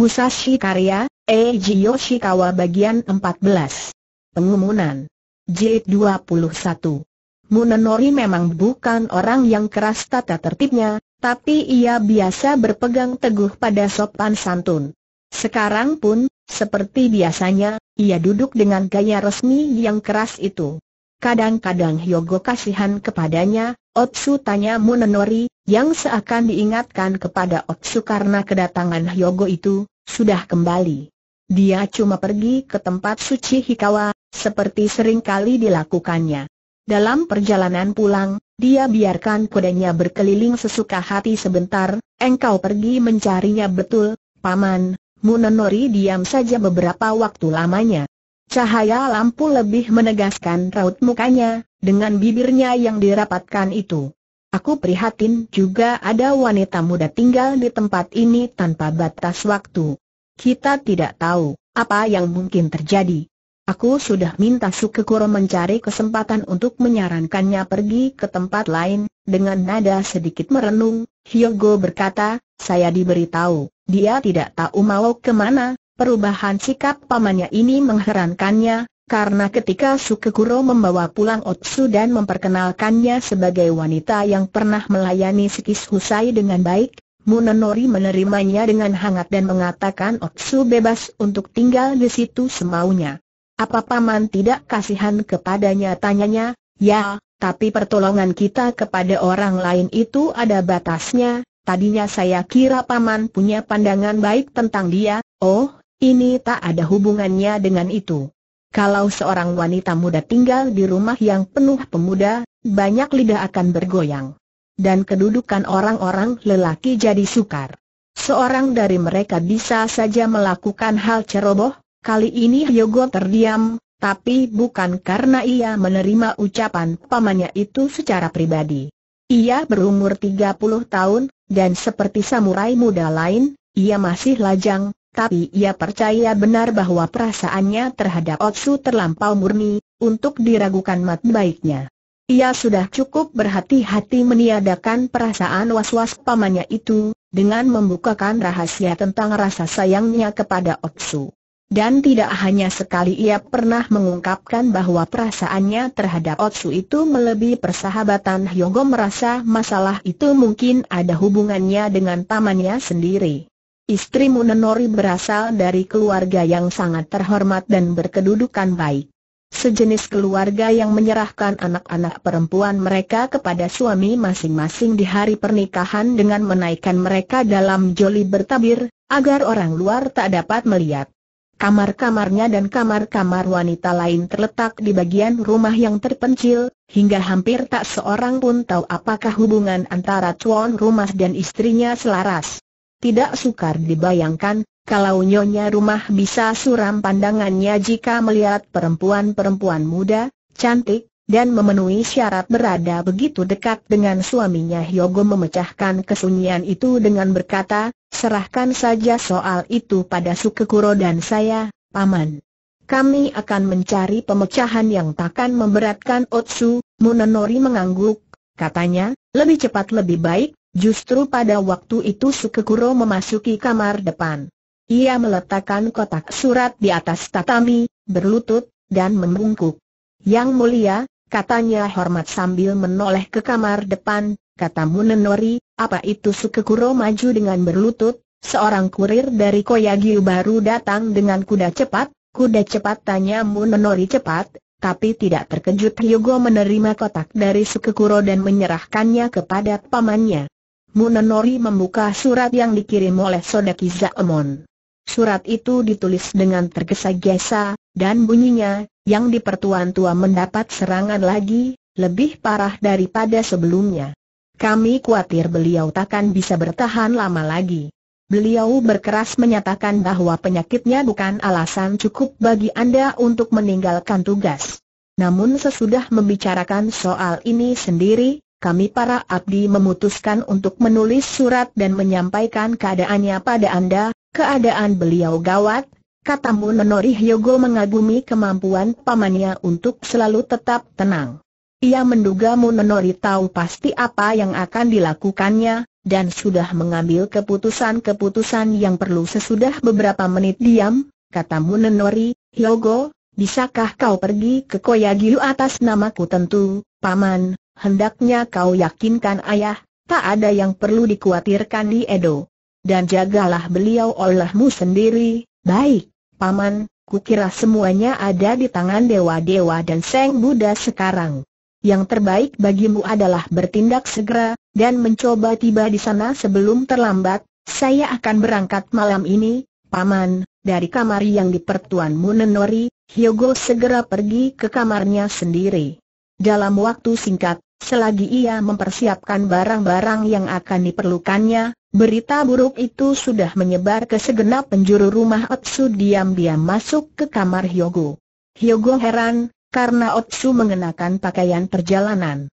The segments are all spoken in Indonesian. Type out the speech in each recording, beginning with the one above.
Musashi Karya, Eiji Yoshikawa bagian 14. Pengumuman. Jilid 21. Munenori memang bukan orang yang keras tata tertibnya, tapi ia biasa berpegang teguh pada sopan santun. Sekarang pun, seperti biasanya, ia duduk dengan gaya resmi yang keras itu. Kadang-kadang Hyogo kasihan kepadanya, Otsu tanya Munenori, yang seakan diingatkan kepada Otsu karena kedatangan Hyogo itu, sudah kembali. Dia cuma pergi ke tempat suci Hikawa, seperti sering kali dilakukannya. Dalam perjalanan pulang, dia biarkan kudanya berkeliling sesuka hati sebentar, engkau pergi mencarinya betul, Paman, Munenori diam saja beberapa waktu lamanya. Cahaya lampu lebih menegaskan raut mukanya, dengan bibirnya yang dirapatkan itu. Aku prihatin juga ada wanita muda tinggal di tempat ini tanpa batas waktu. Kita tidak tahu apa yang mungkin terjadi. Aku sudah minta Sukekuro mencari kesempatan untuk menyarankannya pergi ke tempat lain, dengan nada sedikit merenung, Hyogo berkata, saya diberitahu, dia tidak tahu mau kemana, perubahan sikap pamannya ini mengherankannya, karena ketika Sukekuro membawa pulang Otsu dan memperkenalkannya sebagai wanita yang pernah melayani Sikis Husai dengan baik, Munenori menerimanya dengan hangat dan mengatakan Otsu bebas untuk tinggal di situ semaunya. Apa paman tidak kasihan kepadanya tanyanya, ya, tapi pertolongan kita kepada orang lain itu ada batasnya, tadinya saya kira paman punya pandangan baik tentang dia, oh, ini tak ada hubungannya dengan itu. Kalau seorang wanita muda tinggal di rumah yang penuh pemuda, banyak lidah akan bergoyang. Dan kedudukan orang-orang lelaki jadi sukar. Seorang dari mereka bisa saja melakukan hal ceroboh, kali ini Yogo terdiam, tapi bukan karena ia menerima ucapan pamannya itu secara pribadi. Ia berumur 30 tahun, dan seperti samurai muda lain, ia masih lajang, tapi ia percaya benar bahwa perasaannya terhadap Otsu terlampau murni, untuk diragukan mat baiknya. Ia sudah cukup berhati-hati meniadakan perasaan was-was pamannya itu, dengan membukakan rahasia tentang rasa sayangnya kepada Otsu. Dan tidak hanya sekali ia pernah mengungkapkan bahwa perasaannya terhadap Otsu itu melebihi persahabatan Hyogo merasa masalah itu mungkin ada hubungannya dengan pamannya sendiri. Istrimu Nenori berasal dari keluarga yang sangat terhormat dan berkedudukan baik. Sejenis keluarga yang menyerahkan anak-anak perempuan mereka kepada suami masing-masing di hari pernikahan dengan menaikkan mereka dalam joli bertabir, agar orang luar tak dapat melihat. Kamar-kamarnya dan kamar-kamar wanita lain terletak di bagian rumah yang terpencil, hingga hampir tak seorang pun tahu apakah hubungan antara tuan rumah dan istrinya selaras. Tidak sukar dibayangkan, kalau nyonya rumah bisa suram pandangannya jika melihat perempuan-perempuan muda, cantik, dan memenuhi syarat berada begitu dekat dengan suaminya Hyogo memecahkan kesunyian itu dengan berkata, serahkan saja soal itu pada Sukekuro dan saya, Paman. Kami akan mencari pemecahan yang takkan memberatkan Otsu, Munenori mengangguk, katanya, lebih cepat lebih baik, Justru pada waktu itu Sukekuro memasuki kamar depan. Ia meletakkan kotak surat di atas tatami, berlutut, dan membungkuk. Yang mulia, katanya hormat sambil menoleh ke kamar depan, kata Munenori, apa itu Sukekuro maju dengan berlutut, seorang kurir dari Koyagyu baru datang dengan kuda cepat, kuda cepat tanya Munenori cepat, tapi tidak terkejut Ryogo menerima kotak dari Sukekuro dan menyerahkannya kepada pamannya. Munenori membuka surat yang dikirim oleh Sodaki Zaemon. Surat itu ditulis dengan tergesa-gesa, dan bunyinya, yang di pertuan tua mendapat serangan lagi, lebih parah daripada sebelumnya. Kami khawatir beliau takkan bisa bertahan lama lagi. Beliau berkeras menyatakan bahwa penyakitnya bukan alasan cukup bagi Anda untuk meninggalkan tugas. Namun sesudah membicarakan soal ini sendiri, kami para abdi memutuskan untuk menulis surat dan menyampaikan keadaannya pada Anda, keadaan beliau gawat, katamu Nenori Hyogo mengagumi kemampuan pamannya untuk selalu tetap tenang. Ia menduga Munenori tahu pasti apa yang akan dilakukannya, dan sudah mengambil keputusan-keputusan yang perlu sesudah beberapa menit diam, kata Munenori, Hyogo, bisakah kau pergi ke Koyagiu atas namaku tentu, Paman, hendaknya kau yakinkan ayah, tak ada yang perlu dikhawatirkan di Edo. Dan jagalah beliau olehmu sendiri, baik, paman, kukira semuanya ada di tangan dewa-dewa dan Seng Buddha sekarang. Yang terbaik bagimu adalah bertindak segera, dan mencoba tiba di sana sebelum terlambat, saya akan berangkat malam ini, Paman, dari kamar yang dipertuanmu Munenori, Hyogo segera pergi ke kamarnya sendiri. Dalam waktu singkat, Selagi ia mempersiapkan barang-barang yang akan diperlukannya, berita buruk itu sudah menyebar ke segenap penjuru rumah Otsu diam-diam masuk ke kamar Hyogo. Hyogo heran, karena Otsu mengenakan pakaian perjalanan.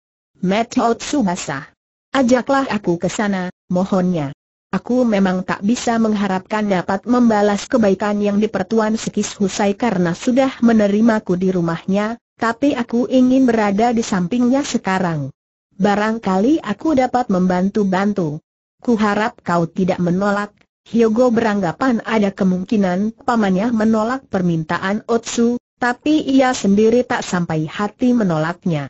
Met Otsu basah. Ajaklah aku ke sana, mohonnya. Aku memang tak bisa mengharapkan dapat membalas kebaikan yang dipertuan Sekis Husai karena sudah menerimaku di rumahnya, tapi aku ingin berada di sampingnya sekarang. Barangkali aku dapat membantu-bantu. Kuharap kau tidak menolak. Hyogo beranggapan ada kemungkinan pamannya menolak permintaan Otsu, tapi ia sendiri tak sampai hati menolaknya.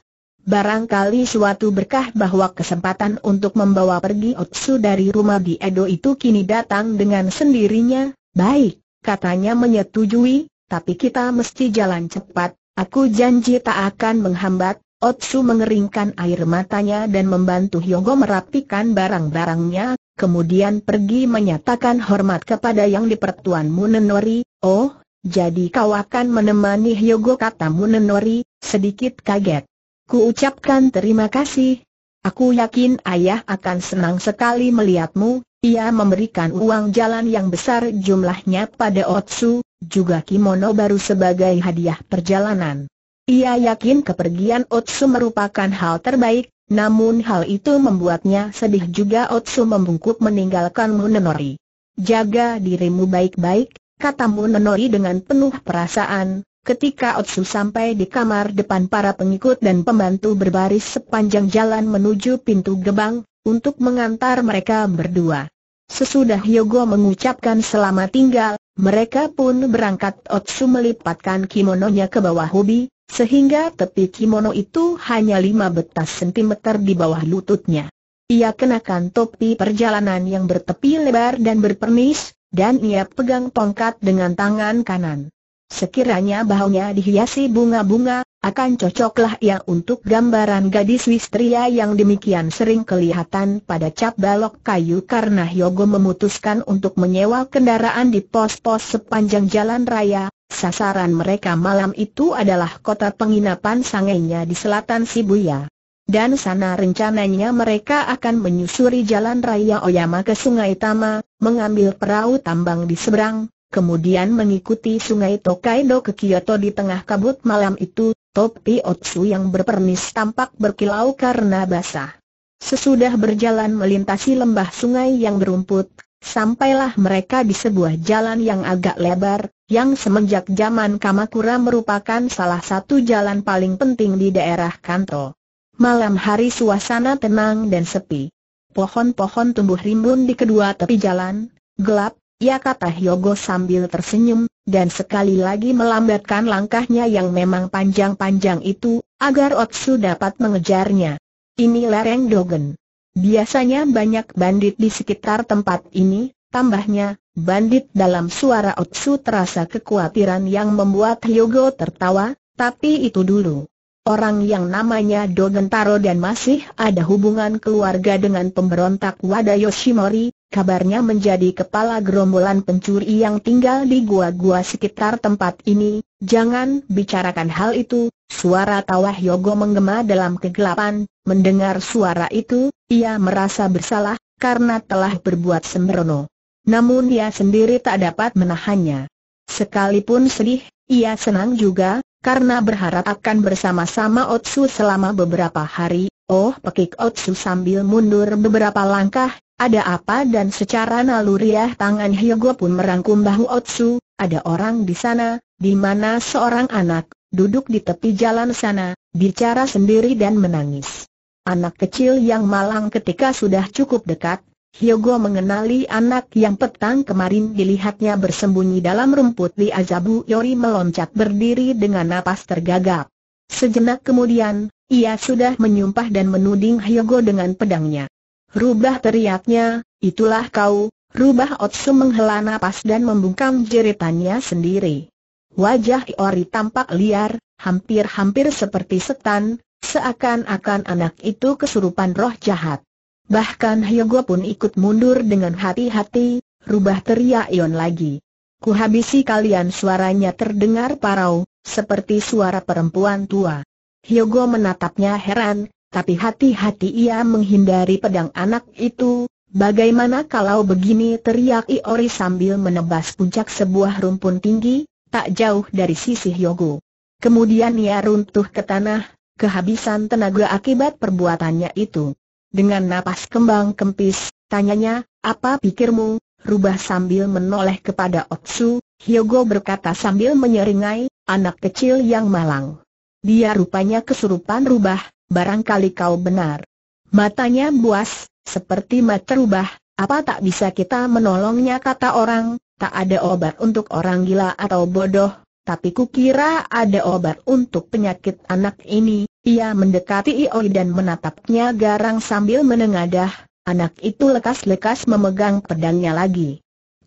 Barangkali suatu berkah bahwa kesempatan untuk membawa pergi Otsu dari rumah di Edo itu kini datang dengan sendirinya, baik, katanya menyetujui, tapi kita mesti jalan cepat, Aku janji tak akan menghambat, Otsu mengeringkan air matanya dan membantu Hyogo merapikan barang-barangnya, kemudian pergi menyatakan hormat kepada yang dipertuan pertuan Munenori, oh, jadi kau akan menemani Hyogo kata Munenori, sedikit kaget. Ku ucapkan terima kasih. Aku yakin ayah akan senang sekali melihatmu, ia memberikan uang jalan yang besar jumlahnya pada Otsu, juga kimono baru sebagai hadiah perjalanan. Ia yakin kepergian Otsu merupakan hal terbaik, namun hal itu membuatnya sedih juga Otsu membungkuk meninggalkan Munenori. Jaga dirimu baik-baik, kata Munenori dengan penuh perasaan, ketika Otsu sampai di kamar depan para pengikut dan pembantu berbaris sepanjang jalan menuju pintu gebang, untuk mengantar mereka berdua. Sesudah Yogo mengucapkan selamat tinggal, mereka pun berangkat Otsu melipatkan kimononya ke bawah hobi, sehingga tepi kimono itu hanya lima betas sentimeter di bawah lututnya. Ia kenakan topi perjalanan yang bertepi lebar dan berpernis, dan ia pegang tongkat dengan tangan kanan. Sekiranya bahunya dihiasi bunga-bunga, akan cocoklah ia untuk gambaran gadis wistria yang demikian sering kelihatan pada cap balok kayu karena Hyogo memutuskan untuk menyewa kendaraan di pos-pos sepanjang jalan raya, sasaran mereka malam itu adalah kota penginapan sangainya di selatan Shibuya. Dan sana rencananya mereka akan menyusuri jalan raya Oyama ke Sungai Tama, mengambil perahu tambang di seberang, kemudian mengikuti sungai Tokaido ke Kyoto di tengah kabut malam itu, topi Otsu yang berpernis tampak berkilau karena basah. Sesudah berjalan melintasi lembah sungai yang berumput, sampailah mereka di sebuah jalan yang agak lebar, yang semenjak zaman Kamakura merupakan salah satu jalan paling penting di daerah Kanto. Malam hari suasana tenang dan sepi. Pohon-pohon tumbuh rimbun di kedua tepi jalan, gelap, Ya kata Hyogo sambil tersenyum, dan sekali lagi melambatkan langkahnya yang memang panjang-panjang itu, agar Otsu dapat mengejarnya. Ini lereng Dogen. Biasanya banyak bandit di sekitar tempat ini, tambahnya, bandit dalam suara Otsu terasa kekhawatiran yang membuat Hyogo tertawa, tapi itu dulu. Orang yang namanya Dogentaro dan masih ada hubungan keluarga dengan pemberontak Wada Yoshimori, kabarnya menjadi kepala gerombolan pencuri yang tinggal di gua-gua sekitar tempat ini. Jangan bicarakan hal itu, suara tawa Yogo menggema dalam kegelapan, mendengar suara itu, ia merasa bersalah, karena telah berbuat sembrono. Namun ia sendiri tak dapat menahannya. Sekalipun sedih, ia senang juga, karena berharap akan bersama-sama Otsu selama beberapa hari. Oh, pekik Otsu sambil mundur beberapa langkah, ada apa dan secara naluriah tangan Hyogo pun merangkum bahu Otsu, ada orang di sana, di mana seorang anak, duduk di tepi jalan sana, bicara sendiri dan menangis. Anak kecil yang malang ketika sudah cukup dekat, Hyogo mengenali anak yang petang kemarin dilihatnya bersembunyi dalam rumput di Azabu Yori meloncat berdiri dengan napas tergagap. Sejenak kemudian, ia sudah menyumpah dan menuding Hyogo dengan pedangnya. Rubah teriaknya, itulah kau, rubah Otsu menghela napas dan membungkam jeritannya sendiri. Wajah Yori tampak liar, hampir-hampir seperti setan, seakan-akan anak itu kesurupan roh jahat. Bahkan Hyogo pun ikut mundur dengan hati-hati, rubah teriak Ion lagi. Kuhabisi kalian suaranya terdengar parau, seperti suara perempuan tua. Hyogo menatapnya heran, tapi hati-hati ia menghindari pedang anak itu. Bagaimana kalau begini teriak Iori sambil menebas puncak sebuah rumpun tinggi, tak jauh dari sisi Hyogo. Kemudian ia runtuh ke tanah, kehabisan tenaga akibat perbuatannya itu. Dengan napas kembang kempis, tanyanya, apa pikirmu, rubah sambil menoleh kepada Otsu, Hyogo berkata sambil menyeringai, anak kecil yang malang. Dia rupanya kesurupan rubah, barangkali kau benar. Matanya buas, seperti mata rubah, apa tak bisa kita menolongnya kata orang, tak ada obat untuk orang gila atau bodoh, tapi kukira ada obat untuk penyakit anak ini, ia mendekati Ioi dan menatapnya garang sambil menengadah, anak itu lekas-lekas memegang pedangnya lagi.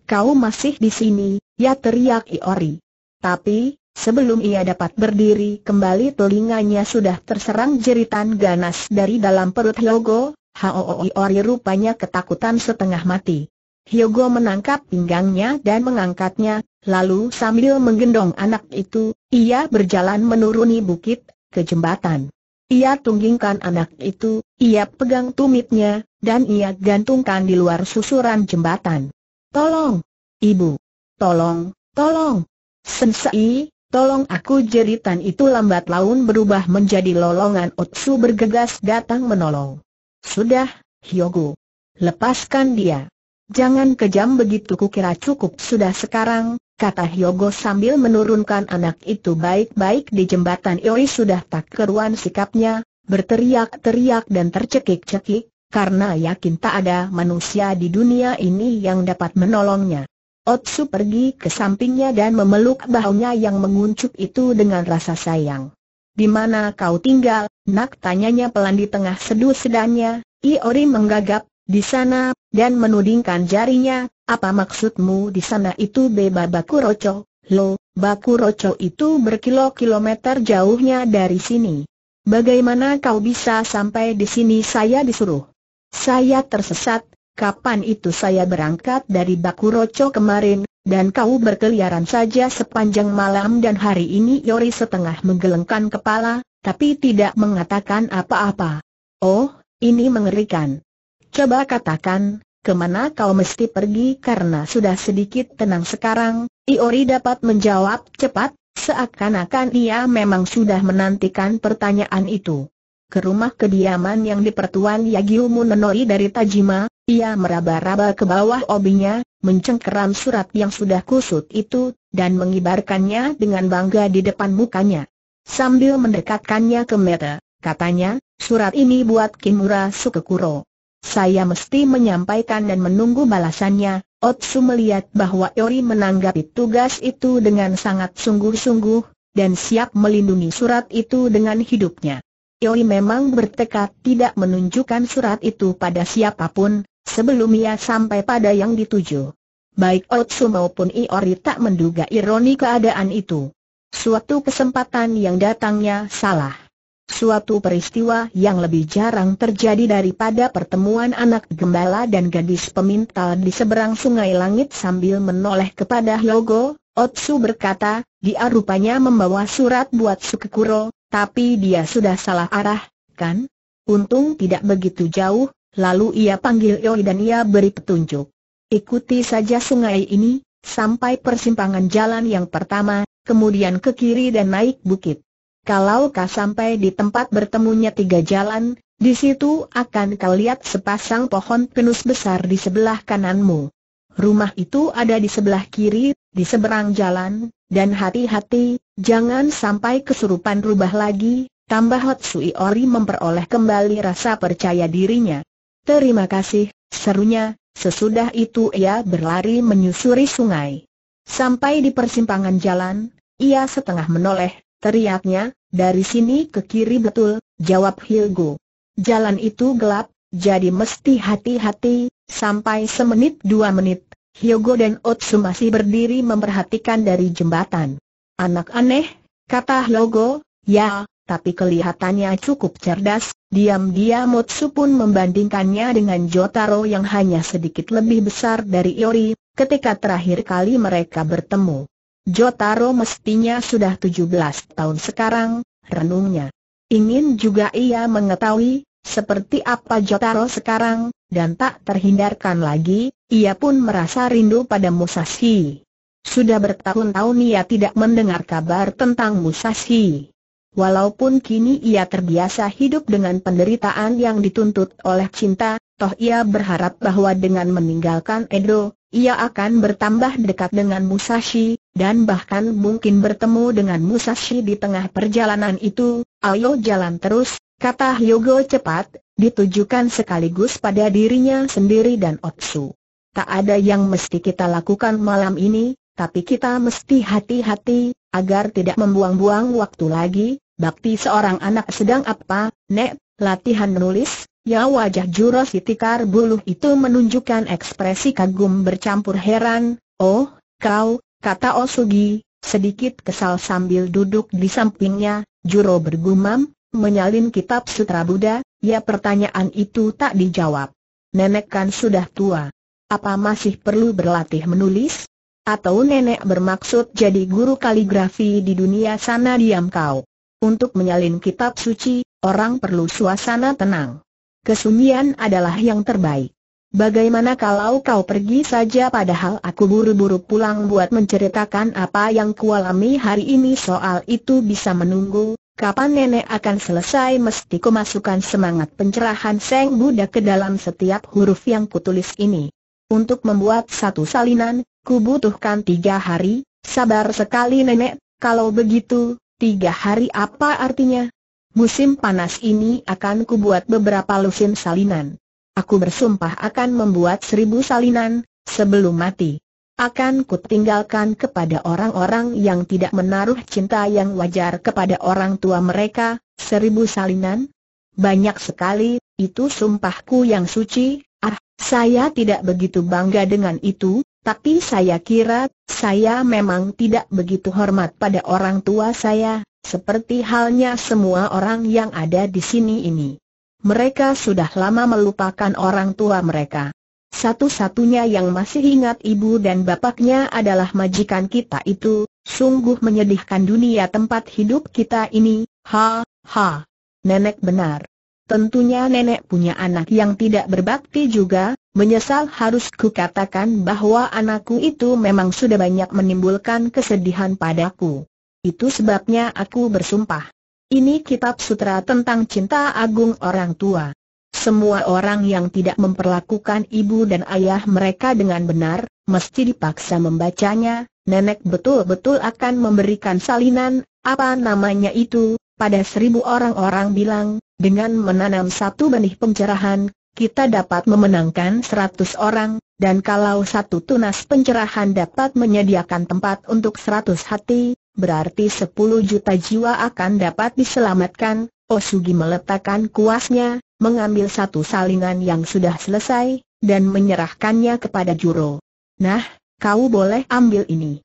Kau masih di sini, ya teriak Iori. Tapi, sebelum ia dapat berdiri kembali telinganya sudah terserang jeritan ganas dari dalam perut Hyogo, Hao Iori rupanya ketakutan setengah mati. Hyogo menangkap pinggangnya dan mengangkatnya, lalu sambil menggendong anak itu, ia berjalan menuruni bukit, ke jembatan. Ia tunggingkan anak itu, ia pegang tumitnya, dan ia gantungkan di luar susuran jembatan. Tolong! Ibu! Tolong! Tolong! Sensei, tolong aku jeritan itu lambat laun berubah menjadi lolongan Otsu bergegas datang menolong. Sudah, Hyogo. Lepaskan dia. Jangan kejam begitu kukira cukup sudah sekarang, kata Hyogo sambil menurunkan anak itu baik-baik di jembatan Yoi sudah tak keruan sikapnya, berteriak-teriak dan tercekik-cekik, karena yakin tak ada manusia di dunia ini yang dapat menolongnya. Otsu pergi ke sampingnya dan memeluk bahunya yang menguncup itu dengan rasa sayang. Di mana kau tinggal, nak tanyanya pelan di tengah seduh sedannya, Iori menggagap, di sana, dan menudingkan jarinya, apa maksudmu di sana itu beba baku roco? Lo, baku roco itu berkilo-kilometer jauhnya dari sini. Bagaimana kau bisa sampai di sini saya disuruh? Saya tersesat, kapan itu saya berangkat dari baku roco kemarin, dan kau berkeliaran saja sepanjang malam dan hari ini Yori setengah menggelengkan kepala, tapi tidak mengatakan apa-apa. Oh, ini mengerikan. Coba katakan, kemana kau mesti pergi karena sudah sedikit tenang sekarang, Iori dapat menjawab cepat, seakan-akan ia memang sudah menantikan pertanyaan itu. Ke rumah kediaman yang dipertuan Yagyu Munenori dari Tajima, ia meraba-raba ke bawah obinya, mencengkeram surat yang sudah kusut itu, dan mengibarkannya dengan bangga di depan mukanya. Sambil mendekatkannya ke Meta, katanya, surat ini buat Kimura Sukekuro. Saya mesti menyampaikan dan menunggu balasannya. Otsu melihat bahwa Yori menanggapi tugas itu dengan sangat sungguh-sungguh, dan siap melindungi surat itu dengan hidupnya. Yori memang bertekad tidak menunjukkan surat itu pada siapapun, sebelum ia sampai pada yang dituju. Baik Otsu maupun Iori tak menduga ironi keadaan itu. Suatu kesempatan yang datangnya salah suatu peristiwa yang lebih jarang terjadi daripada pertemuan anak gembala dan gadis pemintal di seberang sungai langit sambil menoleh kepada Hyogo, Otsu berkata, dia rupanya membawa surat buat Sukekuro, tapi dia sudah salah arah, kan? Untung tidak begitu jauh, lalu ia panggil Yoi dan ia beri petunjuk. Ikuti saja sungai ini, sampai persimpangan jalan yang pertama, kemudian ke kiri dan naik bukit. Kalau kau sampai di tempat bertemunya tiga jalan, di situ akan kau lihat sepasang pohon pinus besar di sebelah kananmu. Rumah itu ada di sebelah kiri, di seberang jalan, dan hati-hati, jangan sampai kesurupan rubah lagi, tambah Hot Sui Ori memperoleh kembali rasa percaya dirinya. Terima kasih, serunya, sesudah itu ia berlari menyusuri sungai. Sampai di persimpangan jalan, ia setengah menoleh, teriaknya, dari sini ke kiri betul, jawab Hilgo. Jalan itu gelap, jadi mesti hati-hati, sampai semenit dua menit, Hyogo dan Otsu masih berdiri memperhatikan dari jembatan. Anak aneh, kata Hyogo, ya, tapi kelihatannya cukup cerdas, diam-diam Otsu pun membandingkannya dengan Jotaro yang hanya sedikit lebih besar dari Iori, ketika terakhir kali mereka bertemu. Jotaro mestinya sudah 17 tahun sekarang, renungnya. Ingin juga ia mengetahui, seperti apa Jotaro sekarang, dan tak terhindarkan lagi, ia pun merasa rindu pada Musashi. Sudah bertahun-tahun ia tidak mendengar kabar tentang Musashi. Walaupun kini ia terbiasa hidup dengan penderitaan yang dituntut oleh cinta, toh ia berharap bahwa dengan meninggalkan Edo, ia akan bertambah dekat dengan Musashi, dan bahkan mungkin bertemu dengan Musashi di tengah perjalanan itu, ayo jalan terus, kata Hyogo cepat, ditujukan sekaligus pada dirinya sendiri dan Otsu. Tak ada yang mesti kita lakukan malam ini, tapi kita mesti hati-hati, agar tidak membuang-buang waktu lagi, bakti seorang anak sedang apa, Nek, latihan nulis, Ya wajah Jurosi tikar buluh itu menunjukkan ekspresi kagum bercampur heran, Oh, kau, kata Osugi, sedikit kesal sambil duduk di sampingnya, Juro bergumam, menyalin kitab sutra Buddha, ya pertanyaan itu tak dijawab. Nenek kan sudah tua. Apa masih perlu berlatih menulis? Atau nenek bermaksud jadi guru kaligrafi di dunia sana diam kau? Untuk menyalin kitab suci, orang perlu suasana tenang kesunyian adalah yang terbaik. Bagaimana kalau kau pergi saja padahal aku buru-buru pulang buat menceritakan apa yang kualami hari ini soal itu bisa menunggu, kapan nenek akan selesai mesti kumasukkan semangat pencerahan Seng Buddha ke dalam setiap huruf yang kutulis ini. Untuk membuat satu salinan, ku butuhkan tiga hari, sabar sekali nenek, kalau begitu, tiga hari apa artinya? Musim panas ini akan kubuat beberapa lusin salinan. Aku bersumpah akan membuat seribu salinan, sebelum mati. Akan kutinggalkan kepada orang-orang yang tidak menaruh cinta yang wajar kepada orang tua mereka, seribu salinan? Banyak sekali, itu sumpahku yang suci, ah, saya tidak begitu bangga dengan itu, tapi saya kira, saya memang tidak begitu hormat pada orang tua saya, seperti halnya semua orang yang ada di sini ini. Mereka sudah lama melupakan orang tua mereka. Satu-satunya yang masih ingat ibu dan bapaknya adalah majikan kita itu, sungguh menyedihkan dunia tempat hidup kita ini, ha, ha. Nenek benar. Tentunya nenek punya anak yang tidak berbakti juga, menyesal harus kukatakan bahwa anakku itu memang sudah banyak menimbulkan kesedihan padaku. Itu sebabnya aku bersumpah. Ini kitab sutra tentang cinta agung orang tua. Semua orang yang tidak memperlakukan ibu dan ayah mereka dengan benar, mesti dipaksa membacanya, nenek betul-betul akan memberikan salinan, apa namanya itu, pada seribu orang-orang bilang, dengan menanam satu benih pencerahan, kita dapat memenangkan seratus orang, dan kalau satu tunas pencerahan dapat menyediakan tempat untuk seratus hati, berarti 10 juta jiwa akan dapat diselamatkan. Osugi meletakkan kuasnya, mengambil satu salingan yang sudah selesai, dan menyerahkannya kepada Juro. Nah, kau boleh ambil ini.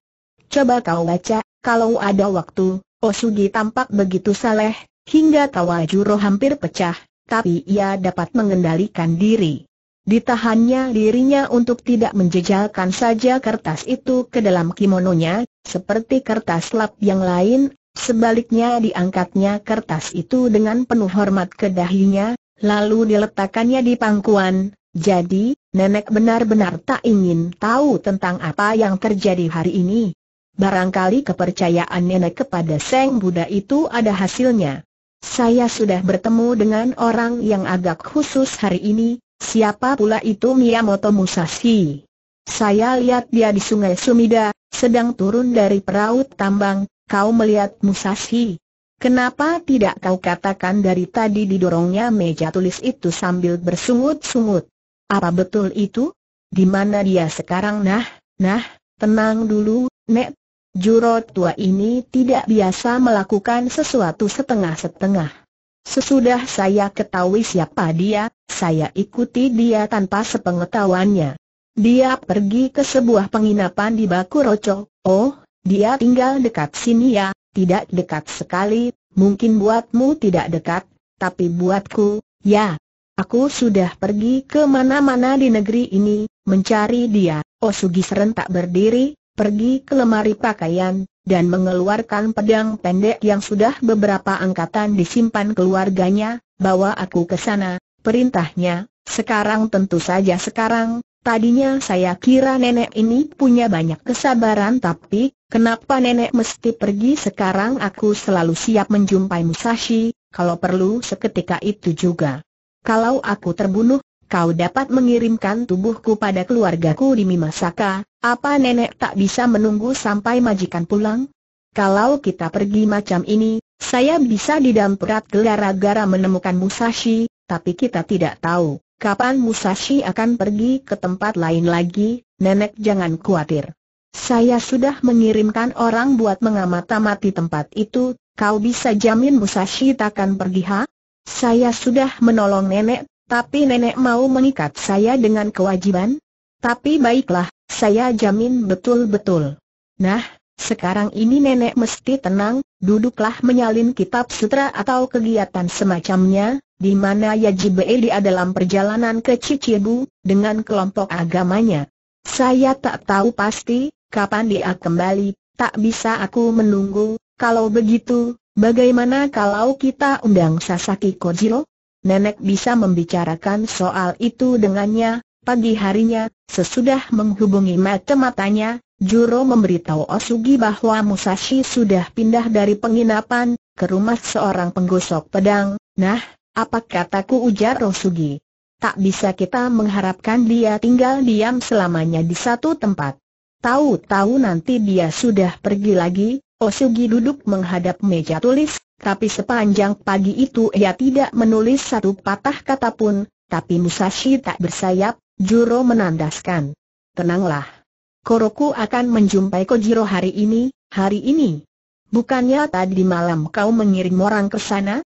Coba kau baca, kalau ada waktu, Osugi tampak begitu saleh, hingga tawa Juro hampir pecah, tapi ia dapat mengendalikan diri. Ditahannya dirinya untuk tidak menjejalkan saja kertas itu ke dalam kimononya, seperti kertas lap yang lain, sebaliknya diangkatnya kertas itu dengan penuh hormat ke dahinya, lalu diletakkannya di pangkuan, jadi, nenek benar-benar tak ingin tahu tentang apa yang terjadi hari ini. Barangkali kepercayaan nenek kepada Seng Buddha itu ada hasilnya. Saya sudah bertemu dengan orang yang agak khusus hari ini, Siapa pula itu Miyamoto Musashi? Saya lihat dia di sungai Sumida, sedang turun dari perahu tambang, kau melihat Musashi. Kenapa tidak kau katakan dari tadi didorongnya meja tulis itu sambil bersungut-sungut? Apa betul itu? Di mana dia sekarang nah? Nah, tenang dulu, Nek. Juro tua ini tidak biasa melakukan sesuatu setengah-setengah. Sesudah saya ketahui siapa dia, saya ikuti dia tanpa sepengetahuannya. Dia pergi ke sebuah penginapan di Bakuroco. Oh, dia tinggal dekat sini ya, tidak dekat sekali, mungkin buatmu tidak dekat, tapi buatku, ya. Aku sudah pergi ke mana-mana di negeri ini, mencari dia. Osugi oh, serentak berdiri, pergi ke lemari pakaian, dan mengeluarkan pedang pendek yang sudah beberapa angkatan disimpan keluarganya, bawa aku ke sana, perintahnya, sekarang tentu saja sekarang, tadinya saya kira nenek ini punya banyak kesabaran tapi, kenapa nenek mesti pergi sekarang aku selalu siap menjumpai Musashi, kalau perlu seketika itu juga. Kalau aku terbunuh, kau dapat mengirimkan tubuhku pada keluargaku di Mimasaka, apa nenek tak bisa menunggu sampai majikan pulang? Kalau kita pergi macam ini, saya bisa gelar gara-gara menemukan Musashi, tapi kita tidak tahu kapan Musashi akan pergi ke tempat lain lagi, nenek jangan khawatir. Saya sudah mengirimkan orang buat mengamati tempat itu, kau bisa jamin Musashi takkan pergi ha? Saya sudah menolong nenek, tapi nenek mau mengikat saya dengan kewajiban? Tapi baiklah, saya jamin betul-betul. Nah, sekarang ini nenek mesti tenang, duduklah menyalin kitab sutra atau kegiatan semacamnya, di mana Yajibei dalam perjalanan ke Cicibu, dengan kelompok agamanya. Saya tak tahu pasti, kapan dia kembali, tak bisa aku menunggu, kalau begitu, bagaimana kalau kita undang Sasaki Kojiro? Nenek bisa membicarakan soal itu dengannya, Pagi harinya, sesudah menghubungi mata-matanya, Juro memberitahu Osugi bahwa Musashi sudah pindah dari penginapan, ke rumah seorang penggosok pedang. Nah, apa kataku ujar Osugi? Tak bisa kita mengharapkan dia tinggal diam selamanya di satu tempat. Tahu-tahu nanti dia sudah pergi lagi, Osugi duduk menghadap meja tulis, tapi sepanjang pagi itu ia tidak menulis satu patah kata pun, tapi Musashi tak bersayap, Juro menandaskan. Tenanglah. Koroku akan menjumpai Kojiro hari ini, hari ini. Bukannya tadi malam kau mengirim orang ke sana?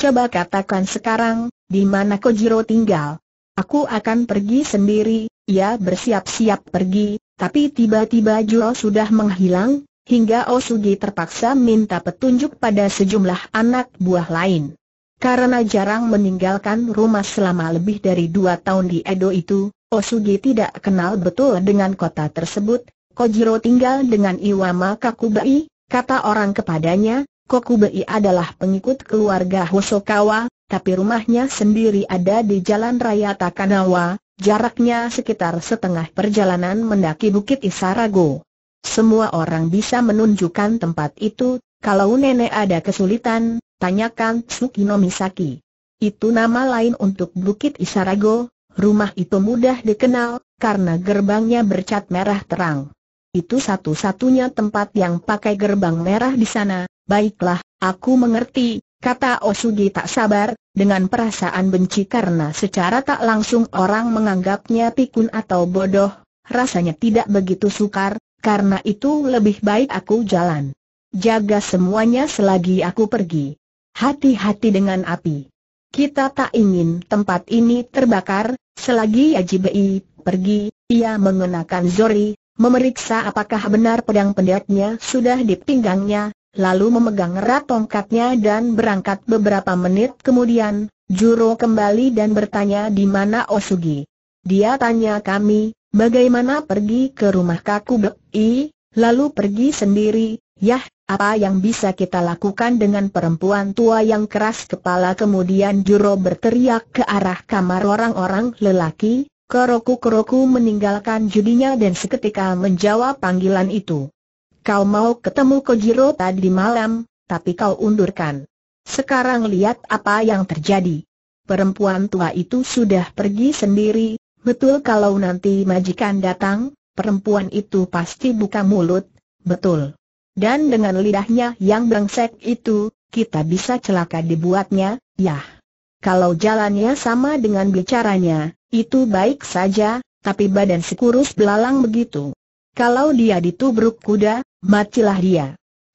Coba katakan sekarang, di mana Kojiro tinggal? Aku akan pergi sendiri, ya bersiap-siap pergi, tapi tiba-tiba Juro sudah menghilang, hingga Osugi terpaksa minta petunjuk pada sejumlah anak buah lain. Karena jarang meninggalkan rumah selama lebih dari dua tahun di Edo itu, Osugi tidak kenal betul dengan kota tersebut, Kojiro tinggal dengan Iwama Kakubai, kata orang kepadanya, Kokubai adalah pengikut keluarga Hosokawa, tapi rumahnya sendiri ada di Jalan Raya Takanawa, jaraknya sekitar setengah perjalanan mendaki Bukit Isarago. Semua orang bisa menunjukkan tempat itu, kalau nenek ada kesulitan, Tanyakan Tsukino Misaki. Itu nama lain untuk Bukit Isarago, rumah itu mudah dikenal, karena gerbangnya bercat merah terang. Itu satu-satunya tempat yang pakai gerbang merah di sana, baiklah, aku mengerti, kata Osugi tak sabar, dengan perasaan benci karena secara tak langsung orang menganggapnya pikun atau bodoh, rasanya tidak begitu sukar, karena itu lebih baik aku jalan. Jaga semuanya selagi aku pergi. Hati-hati dengan api. Kita tak ingin tempat ini terbakar, selagi Ajibei pergi, ia mengenakan zori, memeriksa apakah benar pedang pendeknya sudah di pinggangnya, lalu memegang erat tongkatnya dan berangkat beberapa menit kemudian, Juro kembali dan bertanya di mana Osugi. Dia tanya kami, bagaimana pergi ke rumah Kakubei, lalu pergi sendiri, yah, apa yang bisa kita lakukan dengan perempuan tua yang keras kepala kemudian Juro berteriak ke arah kamar orang-orang lelaki, Koroku-koroku meninggalkan judinya dan seketika menjawab panggilan itu. Kau mau ketemu Kojiro tadi malam, tapi kau undurkan. Sekarang lihat apa yang terjadi. Perempuan tua itu sudah pergi sendiri, betul kalau nanti majikan datang, perempuan itu pasti buka mulut, betul. Dan dengan lidahnya yang brengsek itu, kita bisa celaka dibuatnya, ya. Kalau jalannya sama dengan bicaranya, itu baik saja, tapi badan sekurus belalang begitu. Kalau dia ditubruk kuda, matilah dia.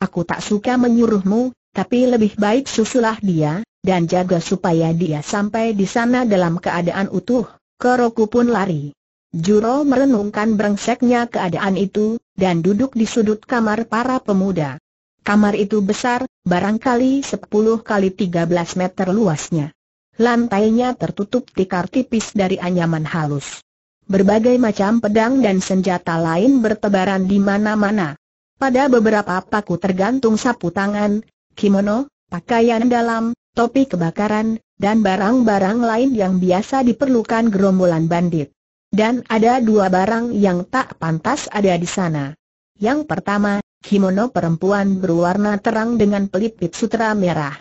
Aku tak suka menyuruhmu, tapi lebih baik susulah dia, dan jaga supaya dia sampai di sana dalam keadaan utuh. keroku pun lari. Juro merenungkan brengseknya keadaan itu, dan duduk di sudut kamar para pemuda. Kamar itu besar, barangkali 10 kali 13 meter luasnya. Lantainya tertutup tikar tipis dari anyaman halus. Berbagai macam pedang dan senjata lain bertebaran di mana-mana. Pada beberapa paku tergantung sapu tangan, kimono, pakaian dalam, topi kebakaran, dan barang-barang lain yang biasa diperlukan gerombolan bandit. Dan ada dua barang yang tak pantas ada di sana. Yang pertama, kimono perempuan berwarna terang dengan pelipit sutra merah.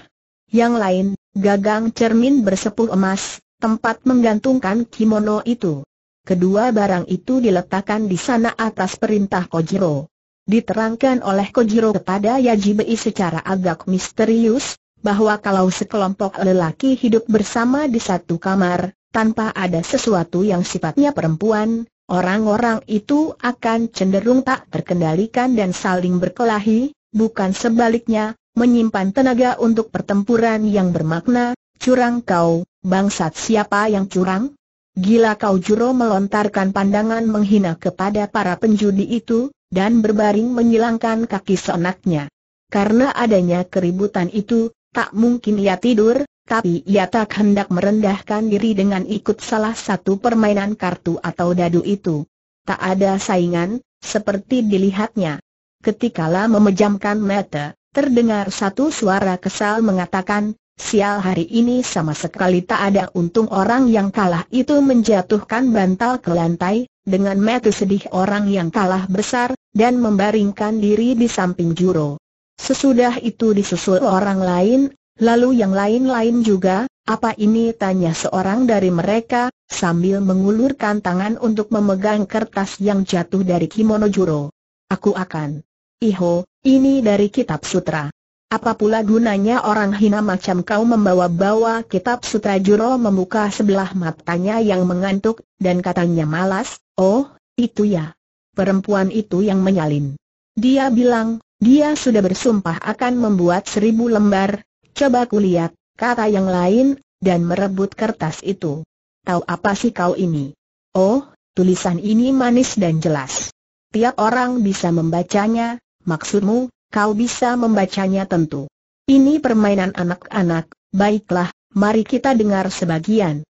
Yang lain, gagang cermin bersepuh emas, tempat menggantungkan kimono itu. Kedua barang itu diletakkan di sana atas perintah Kojiro. Diterangkan oleh Kojiro kepada Yajibei secara agak misterius, bahwa kalau sekelompok lelaki hidup bersama di satu kamar, tanpa ada sesuatu yang sifatnya perempuan, orang-orang itu akan cenderung tak terkendalikan dan saling berkelahi, bukan sebaliknya, menyimpan tenaga untuk pertempuran yang bermakna, curang kau, bangsat siapa yang curang? Gila kau juro melontarkan pandangan menghina kepada para penjudi itu, dan berbaring menyilangkan kaki sonaknya. Karena adanya keributan itu, tak mungkin ia tidur, tapi ia tak hendak merendahkan diri dengan ikut salah satu permainan kartu atau dadu itu. Tak ada saingan, seperti dilihatnya. Ketika lam memejamkan mata, terdengar satu suara kesal mengatakan, Sial hari ini sama sekali tak ada untung orang yang kalah itu menjatuhkan bantal ke lantai, dengan mata sedih orang yang kalah besar, dan membaringkan diri di samping juro. Sesudah itu disusul orang lain, Lalu yang lain-lain juga, apa ini tanya seorang dari mereka, sambil mengulurkan tangan untuk memegang kertas yang jatuh dari kimono juro. Aku akan. Iho, ini dari kitab sutra. Apa pula gunanya orang hina macam kau membawa-bawa kitab sutra juro membuka sebelah matanya yang mengantuk, dan katanya malas, oh, itu ya. Perempuan itu yang menyalin. Dia bilang, dia sudah bersumpah akan membuat seribu lembar, Coba kulihat, kata yang lain, dan merebut kertas itu. Tahu apa sih kau ini? Oh, tulisan ini manis dan jelas. Tiap orang bisa membacanya, maksudmu, kau bisa membacanya tentu. Ini permainan anak-anak, baiklah, mari kita dengar sebagian.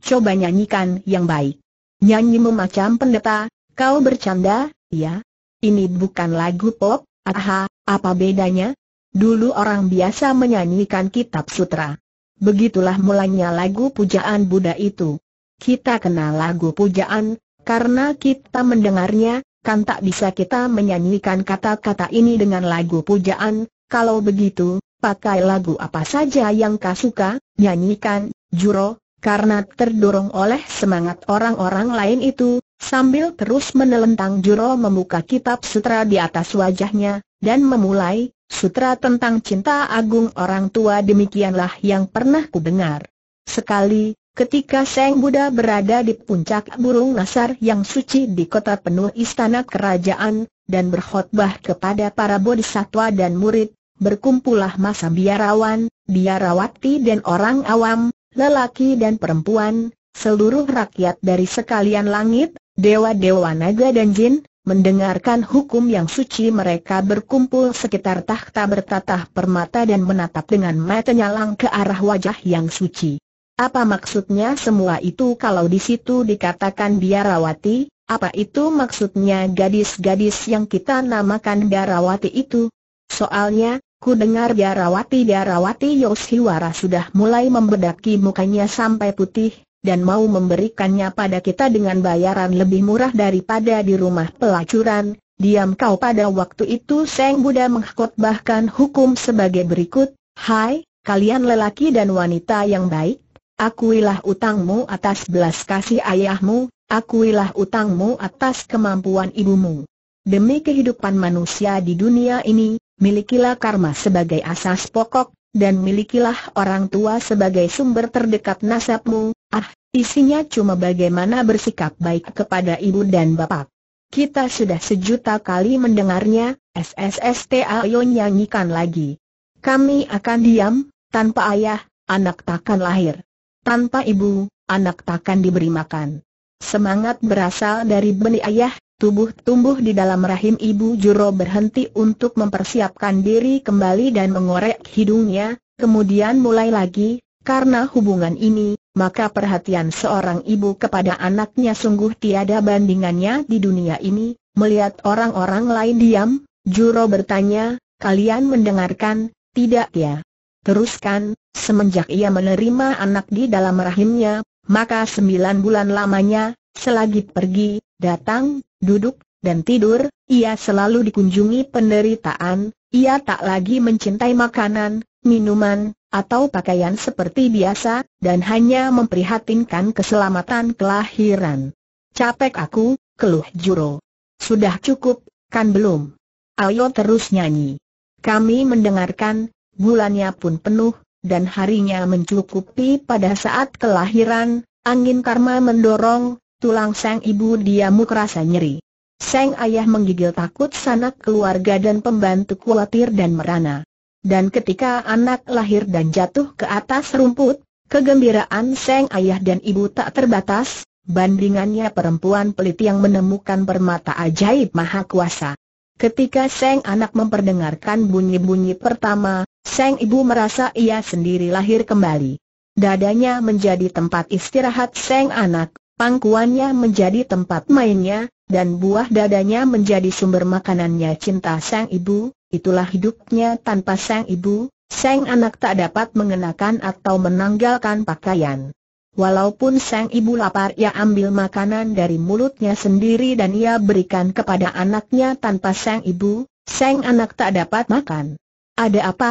Coba nyanyikan yang baik. Nyanyi memacam pendeta, kau bercanda, ya? Ini bukan lagu pop, aha, apa bedanya? Dulu orang biasa menyanyikan kitab sutra. Begitulah mulanya lagu pujaan Buddha itu. Kita kenal lagu pujaan, karena kita mendengarnya, kan tak bisa kita menyanyikan kata-kata ini dengan lagu pujaan, kalau begitu, pakai lagu apa saja yang kau suka, nyanyikan, juro, karena terdorong oleh semangat orang-orang lain itu, sambil terus menelentang juro membuka kitab sutra di atas wajahnya, dan memulai, Sutra tentang cinta agung orang tua demikianlah yang pernah ku kudengar. Sekali, ketika Seng Buddha berada di puncak burung nasar yang suci di kota penuh istana kerajaan, dan berkhotbah kepada para bodhisattva dan murid, berkumpullah masa biarawan, biarawati dan orang awam, lelaki dan perempuan, seluruh rakyat dari sekalian langit, dewa-dewa naga dan jin, Mendengarkan hukum yang suci mereka berkumpul sekitar tahta bertatah permata dan menatap dengan mata nyalang ke arah wajah yang suci. Apa maksudnya semua itu kalau di situ dikatakan biarawati? Apa itu maksudnya gadis-gadis yang kita namakan biarawati itu? Soalnya, ku dengar biarawati-biarawati Yoshiwara sudah mulai membedaki mukanya sampai putih, dan mau memberikannya pada kita dengan bayaran lebih murah daripada di rumah pelacuran, diam kau pada waktu itu Seng Buddha bahkan hukum sebagai berikut, Hai, kalian lelaki dan wanita yang baik, akuilah utangmu atas belas kasih ayahmu, akuilah utangmu atas kemampuan ibumu. Demi kehidupan manusia di dunia ini, milikilah karma sebagai asas pokok, dan milikilah orang tua sebagai sumber terdekat nasabmu, Ah, isinya cuma bagaimana bersikap baik kepada ibu dan bapak. Kita sudah sejuta kali mendengarnya, SSSTAO nyanyikan lagi. Kami akan diam, tanpa ayah, anak takkan lahir. Tanpa ibu, anak takkan diberi makan. Semangat berasal dari benih ayah, tubuh tumbuh di dalam rahim ibu Juro berhenti untuk mempersiapkan diri kembali dan mengorek hidungnya, kemudian mulai lagi, karena hubungan ini, maka perhatian seorang ibu kepada anaknya sungguh tiada bandingannya di dunia ini. Melihat orang-orang lain diam, Juro bertanya, kalian mendengarkan, tidak ya? Teruskan, semenjak ia menerima anak di dalam rahimnya, maka sembilan bulan lamanya, selagi pergi, datang, duduk, dan tidur, ia selalu dikunjungi penderitaan, ia tak lagi mencintai makanan, minuman, atau pakaian seperti biasa, dan hanya memprihatinkan keselamatan kelahiran. Capek aku, keluh Juro. Sudah cukup, kan belum? Ayo terus nyanyi. Kami mendengarkan, bulannya pun penuh, dan harinya mencukupi pada saat kelahiran, angin karma mendorong, tulang sang ibu diamuk kerasa nyeri. Sang ayah menggigil takut sanak keluarga dan pembantu khawatir dan merana dan ketika anak lahir dan jatuh ke atas rumput, kegembiraan Seng ayah dan ibu tak terbatas, bandingannya perempuan pelit yang menemukan permata ajaib maha kuasa. Ketika Seng anak memperdengarkan bunyi-bunyi pertama, Seng ibu merasa ia sendiri lahir kembali. Dadanya menjadi tempat istirahat Seng anak, pangkuannya menjadi tempat mainnya, dan buah dadanya menjadi sumber makanannya cinta sang ibu, Itulah hidupnya tanpa sang ibu, sang anak tak dapat mengenakan atau menanggalkan pakaian. Walaupun sang ibu lapar ia ambil makanan dari mulutnya sendiri dan ia berikan kepada anaknya tanpa sang ibu, sang anak tak dapat makan. Ada apa?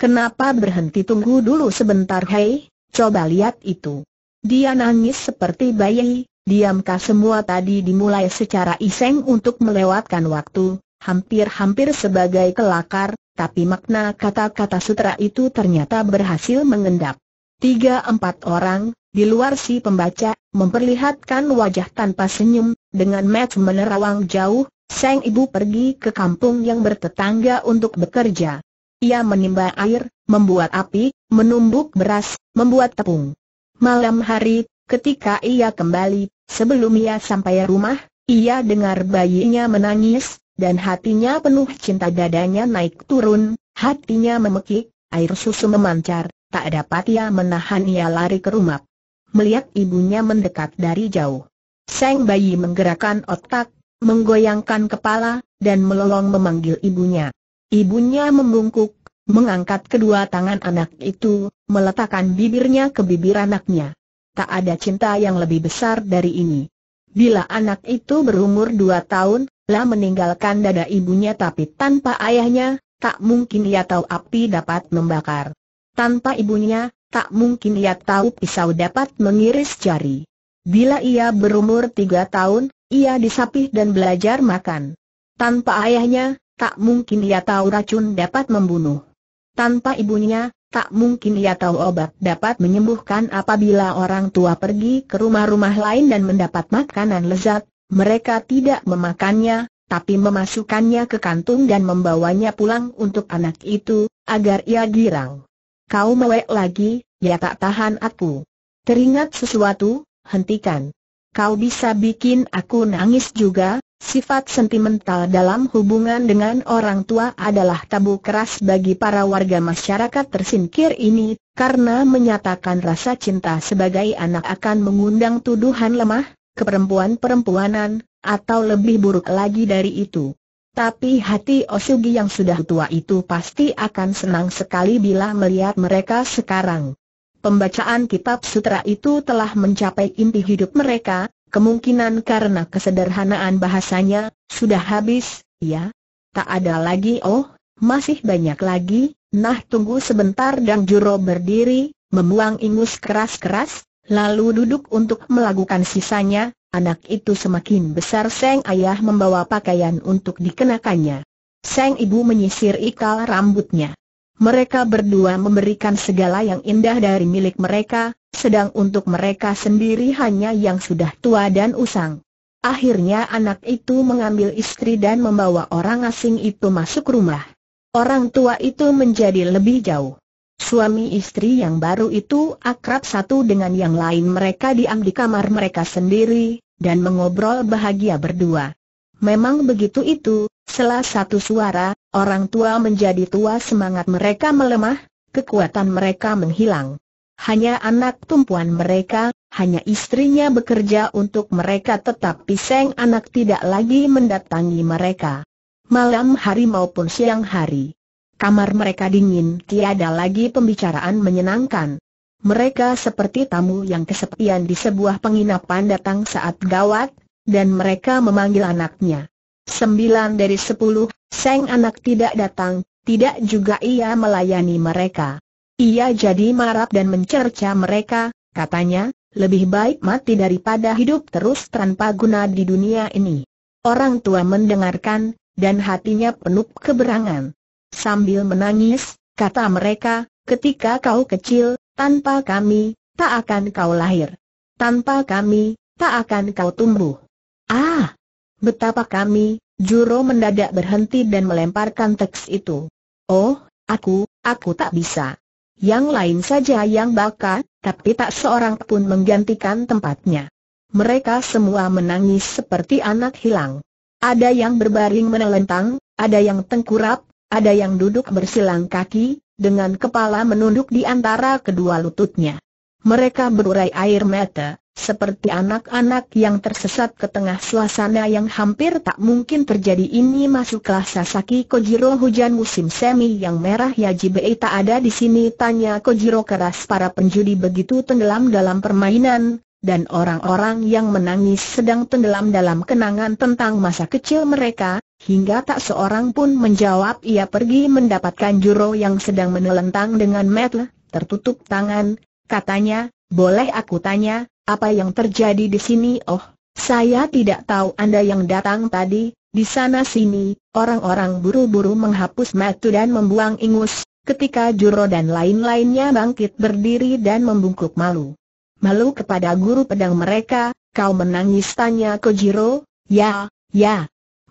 Kenapa berhenti tunggu dulu sebentar hei, coba lihat itu. Dia nangis seperti bayi, diamkah semua tadi dimulai secara iseng untuk melewatkan waktu, hampir-hampir sebagai kelakar, tapi makna kata-kata sutra itu ternyata berhasil mengendap. Tiga empat orang, di luar si pembaca, memperlihatkan wajah tanpa senyum, dengan match menerawang jauh, sang ibu pergi ke kampung yang bertetangga untuk bekerja. Ia menimba air, membuat api, menumbuk beras, membuat tepung. Malam hari, ketika ia kembali, sebelum ia sampai rumah, ia dengar bayinya menangis, dan hatinya penuh cinta dadanya naik turun, hatinya memekik, air susu memancar, tak dapat ia menahan ia lari ke rumah. Melihat ibunya mendekat dari jauh. Seng bayi menggerakkan otak, menggoyangkan kepala, dan melolong memanggil ibunya. Ibunya membungkuk, mengangkat kedua tangan anak itu, meletakkan bibirnya ke bibir anaknya. Tak ada cinta yang lebih besar dari ini. Bila anak itu berumur dua tahun, lah meninggalkan dada ibunya tapi tanpa ayahnya, tak mungkin ia tahu api dapat membakar. Tanpa ibunya, tak mungkin ia tahu pisau dapat mengiris jari. Bila ia berumur tiga tahun, ia disapih dan belajar makan. Tanpa ayahnya, tak mungkin ia tahu racun dapat membunuh. Tanpa ibunya, tak mungkin ia tahu obat dapat menyembuhkan apabila orang tua pergi ke rumah-rumah lain dan mendapat makanan lezat, mereka tidak memakannya, tapi memasukkannya ke kantung dan membawanya pulang untuk anak itu, agar ia girang. Kau mewek lagi, ya tak tahan aku. Teringat sesuatu, hentikan. Kau bisa bikin aku nangis juga, sifat sentimental dalam hubungan dengan orang tua adalah tabu keras bagi para warga masyarakat tersingkir ini, karena menyatakan rasa cinta sebagai anak akan mengundang tuduhan lemah, keperempuan-perempuanan, atau lebih buruk lagi dari itu. Tapi hati Osugi yang sudah tua itu pasti akan senang sekali bila melihat mereka sekarang. Pembacaan kitab sutra itu telah mencapai inti hidup mereka, kemungkinan karena kesederhanaan bahasanya, sudah habis, ya? Tak ada lagi oh, masih banyak lagi, nah tunggu sebentar dan Juro berdiri, membuang ingus keras-keras, lalu duduk untuk melakukan sisanya, anak itu semakin besar Seng Ayah membawa pakaian untuk dikenakannya. Seng Ibu menyisir ikal rambutnya. Mereka berdua memberikan segala yang indah dari milik mereka, sedang untuk mereka sendiri hanya yang sudah tua dan usang. Akhirnya anak itu mengambil istri dan membawa orang asing itu masuk rumah. Orang tua itu menjadi lebih jauh. Suami istri yang baru itu akrab satu dengan yang lain mereka diam di kamar mereka sendiri, dan mengobrol bahagia berdua. Memang begitu itu, salah satu suara, orang tua menjadi tua semangat mereka melemah, kekuatan mereka menghilang. Hanya anak tumpuan mereka, hanya istrinya bekerja untuk mereka tetap pisang anak tidak lagi mendatangi mereka. Malam hari maupun siang hari. Kamar mereka dingin, tiada lagi pembicaraan menyenangkan. Mereka seperti tamu yang kesepian di sebuah penginapan datang saat gawat, dan mereka memanggil anaknya. Sembilan dari sepuluh, sang anak tidak datang, tidak juga ia melayani mereka. Ia jadi marah dan mencerca mereka, katanya, lebih baik mati daripada hidup terus tanpa guna di dunia ini. Orang tua mendengarkan, dan hatinya penuh keberangan sambil menangis, kata mereka, ketika kau kecil, tanpa kami, tak akan kau lahir. Tanpa kami, tak akan kau tumbuh. Ah! Betapa kami, Juro mendadak berhenti dan melemparkan teks itu. Oh, aku, aku tak bisa. Yang lain saja yang baka, tapi tak seorang pun menggantikan tempatnya. Mereka semua menangis seperti anak hilang. Ada yang berbaring menelentang, ada yang tengkurap, ada yang duduk bersilang kaki, dengan kepala menunduk di antara kedua lututnya. Mereka berurai air mata, seperti anak-anak yang tersesat ke tengah suasana yang hampir tak mungkin terjadi ini masuklah Sasaki Kojiro hujan musim semi yang merah ya Jibei tak ada di sini tanya Kojiro keras para penjudi begitu tenggelam dalam permainan, dan orang-orang yang menangis sedang tenggelam dalam kenangan tentang masa kecil mereka, Hingga tak seorang pun menjawab ia pergi mendapatkan Juro yang sedang menelentang dengan metle, tertutup tangan, katanya, boleh aku tanya, apa yang terjadi di sini? Oh, saya tidak tahu Anda yang datang tadi, di sana sini, orang-orang buru-buru menghapus metu dan membuang ingus, ketika Juro dan lain-lainnya bangkit berdiri dan membungkuk malu. Malu kepada guru pedang mereka, kau menangis tanya ke Kojiro, ya, ya,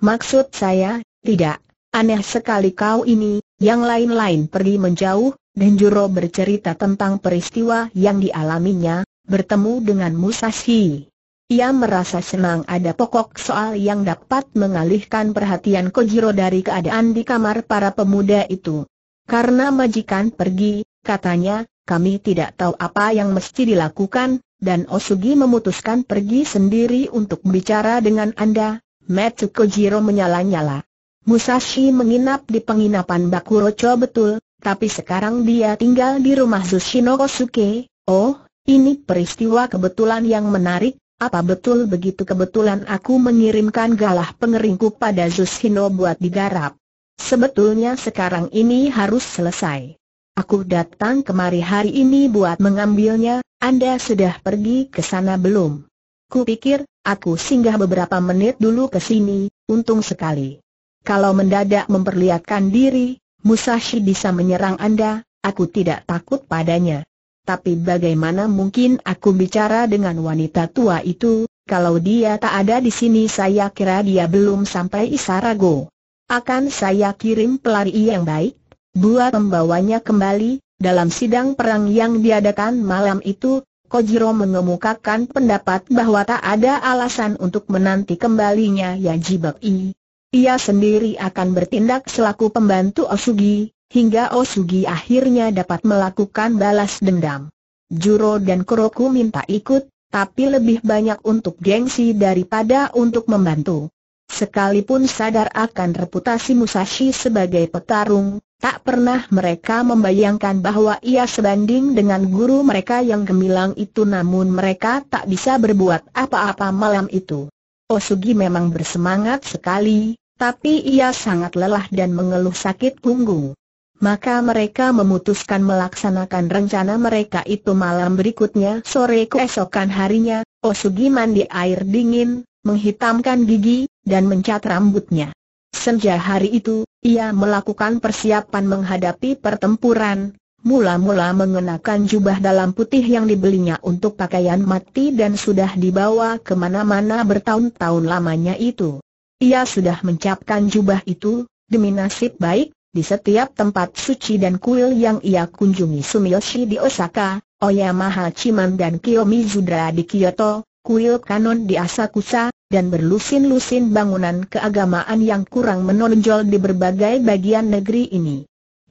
Maksud saya, tidak. Aneh sekali kau ini, yang lain-lain pergi menjauh, dan Juro bercerita tentang peristiwa yang dialaminya, bertemu dengan Musashi. Ia merasa senang ada pokok soal yang dapat mengalihkan perhatian Kojiro dari keadaan di kamar para pemuda itu. Karena majikan pergi, katanya, kami tidak tahu apa yang mesti dilakukan, dan Osugi memutuskan pergi sendiri untuk bicara dengan Anda, Metu Kojiro menyala-nyala. Musashi menginap di penginapan Bakurocho betul, tapi sekarang dia tinggal di rumah Sushino Kosuke. Oh, ini peristiwa kebetulan yang menarik, apa betul begitu kebetulan aku mengirimkan galah pengeringku pada Sushino buat digarap? Sebetulnya sekarang ini harus selesai. Aku datang kemari hari ini buat mengambilnya, Anda sudah pergi ke sana belum? Kupikir, Aku singgah beberapa menit dulu ke sini, untung sekali. Kalau mendadak memperlihatkan diri, Musashi bisa menyerang Anda, aku tidak takut padanya. Tapi bagaimana mungkin aku bicara dengan wanita tua itu, kalau dia tak ada di sini saya kira dia belum sampai Isarago. Akan saya kirim pelari yang baik, buat membawanya kembali, dalam sidang perang yang diadakan malam itu, Kojiro mengemukakan pendapat bahwa tak ada alasan untuk menanti kembalinya Yajibak I. Ia sendiri akan bertindak selaku pembantu Osugi, hingga Osugi akhirnya dapat melakukan balas dendam. Juro dan Kuroku minta ikut, tapi lebih banyak untuk gengsi daripada untuk membantu. Sekalipun sadar akan reputasi Musashi sebagai petarung, Tak pernah mereka membayangkan bahwa ia sebanding dengan guru mereka yang gemilang itu namun mereka tak bisa berbuat apa-apa malam itu. Osugi memang bersemangat sekali, tapi ia sangat lelah dan mengeluh sakit punggung. Maka mereka memutuskan melaksanakan rencana mereka itu malam berikutnya sore keesokan harinya, Osugi mandi air dingin, menghitamkan gigi, dan mencat rambutnya. Senja hari itu, ia melakukan persiapan menghadapi pertempuran, mula-mula mengenakan jubah dalam putih yang dibelinya untuk pakaian mati dan sudah dibawa kemana-mana bertahun-tahun lamanya itu. Ia sudah mencapkan jubah itu, demi nasib baik, di setiap tempat suci dan kuil yang ia kunjungi Sumiyoshi di Osaka, Oyamaha Chiman dan Kiyomizu di Kyoto, kuil kanon di Asakusa, dan berlusin-lusin bangunan keagamaan yang kurang menonjol di berbagai bagian negeri ini.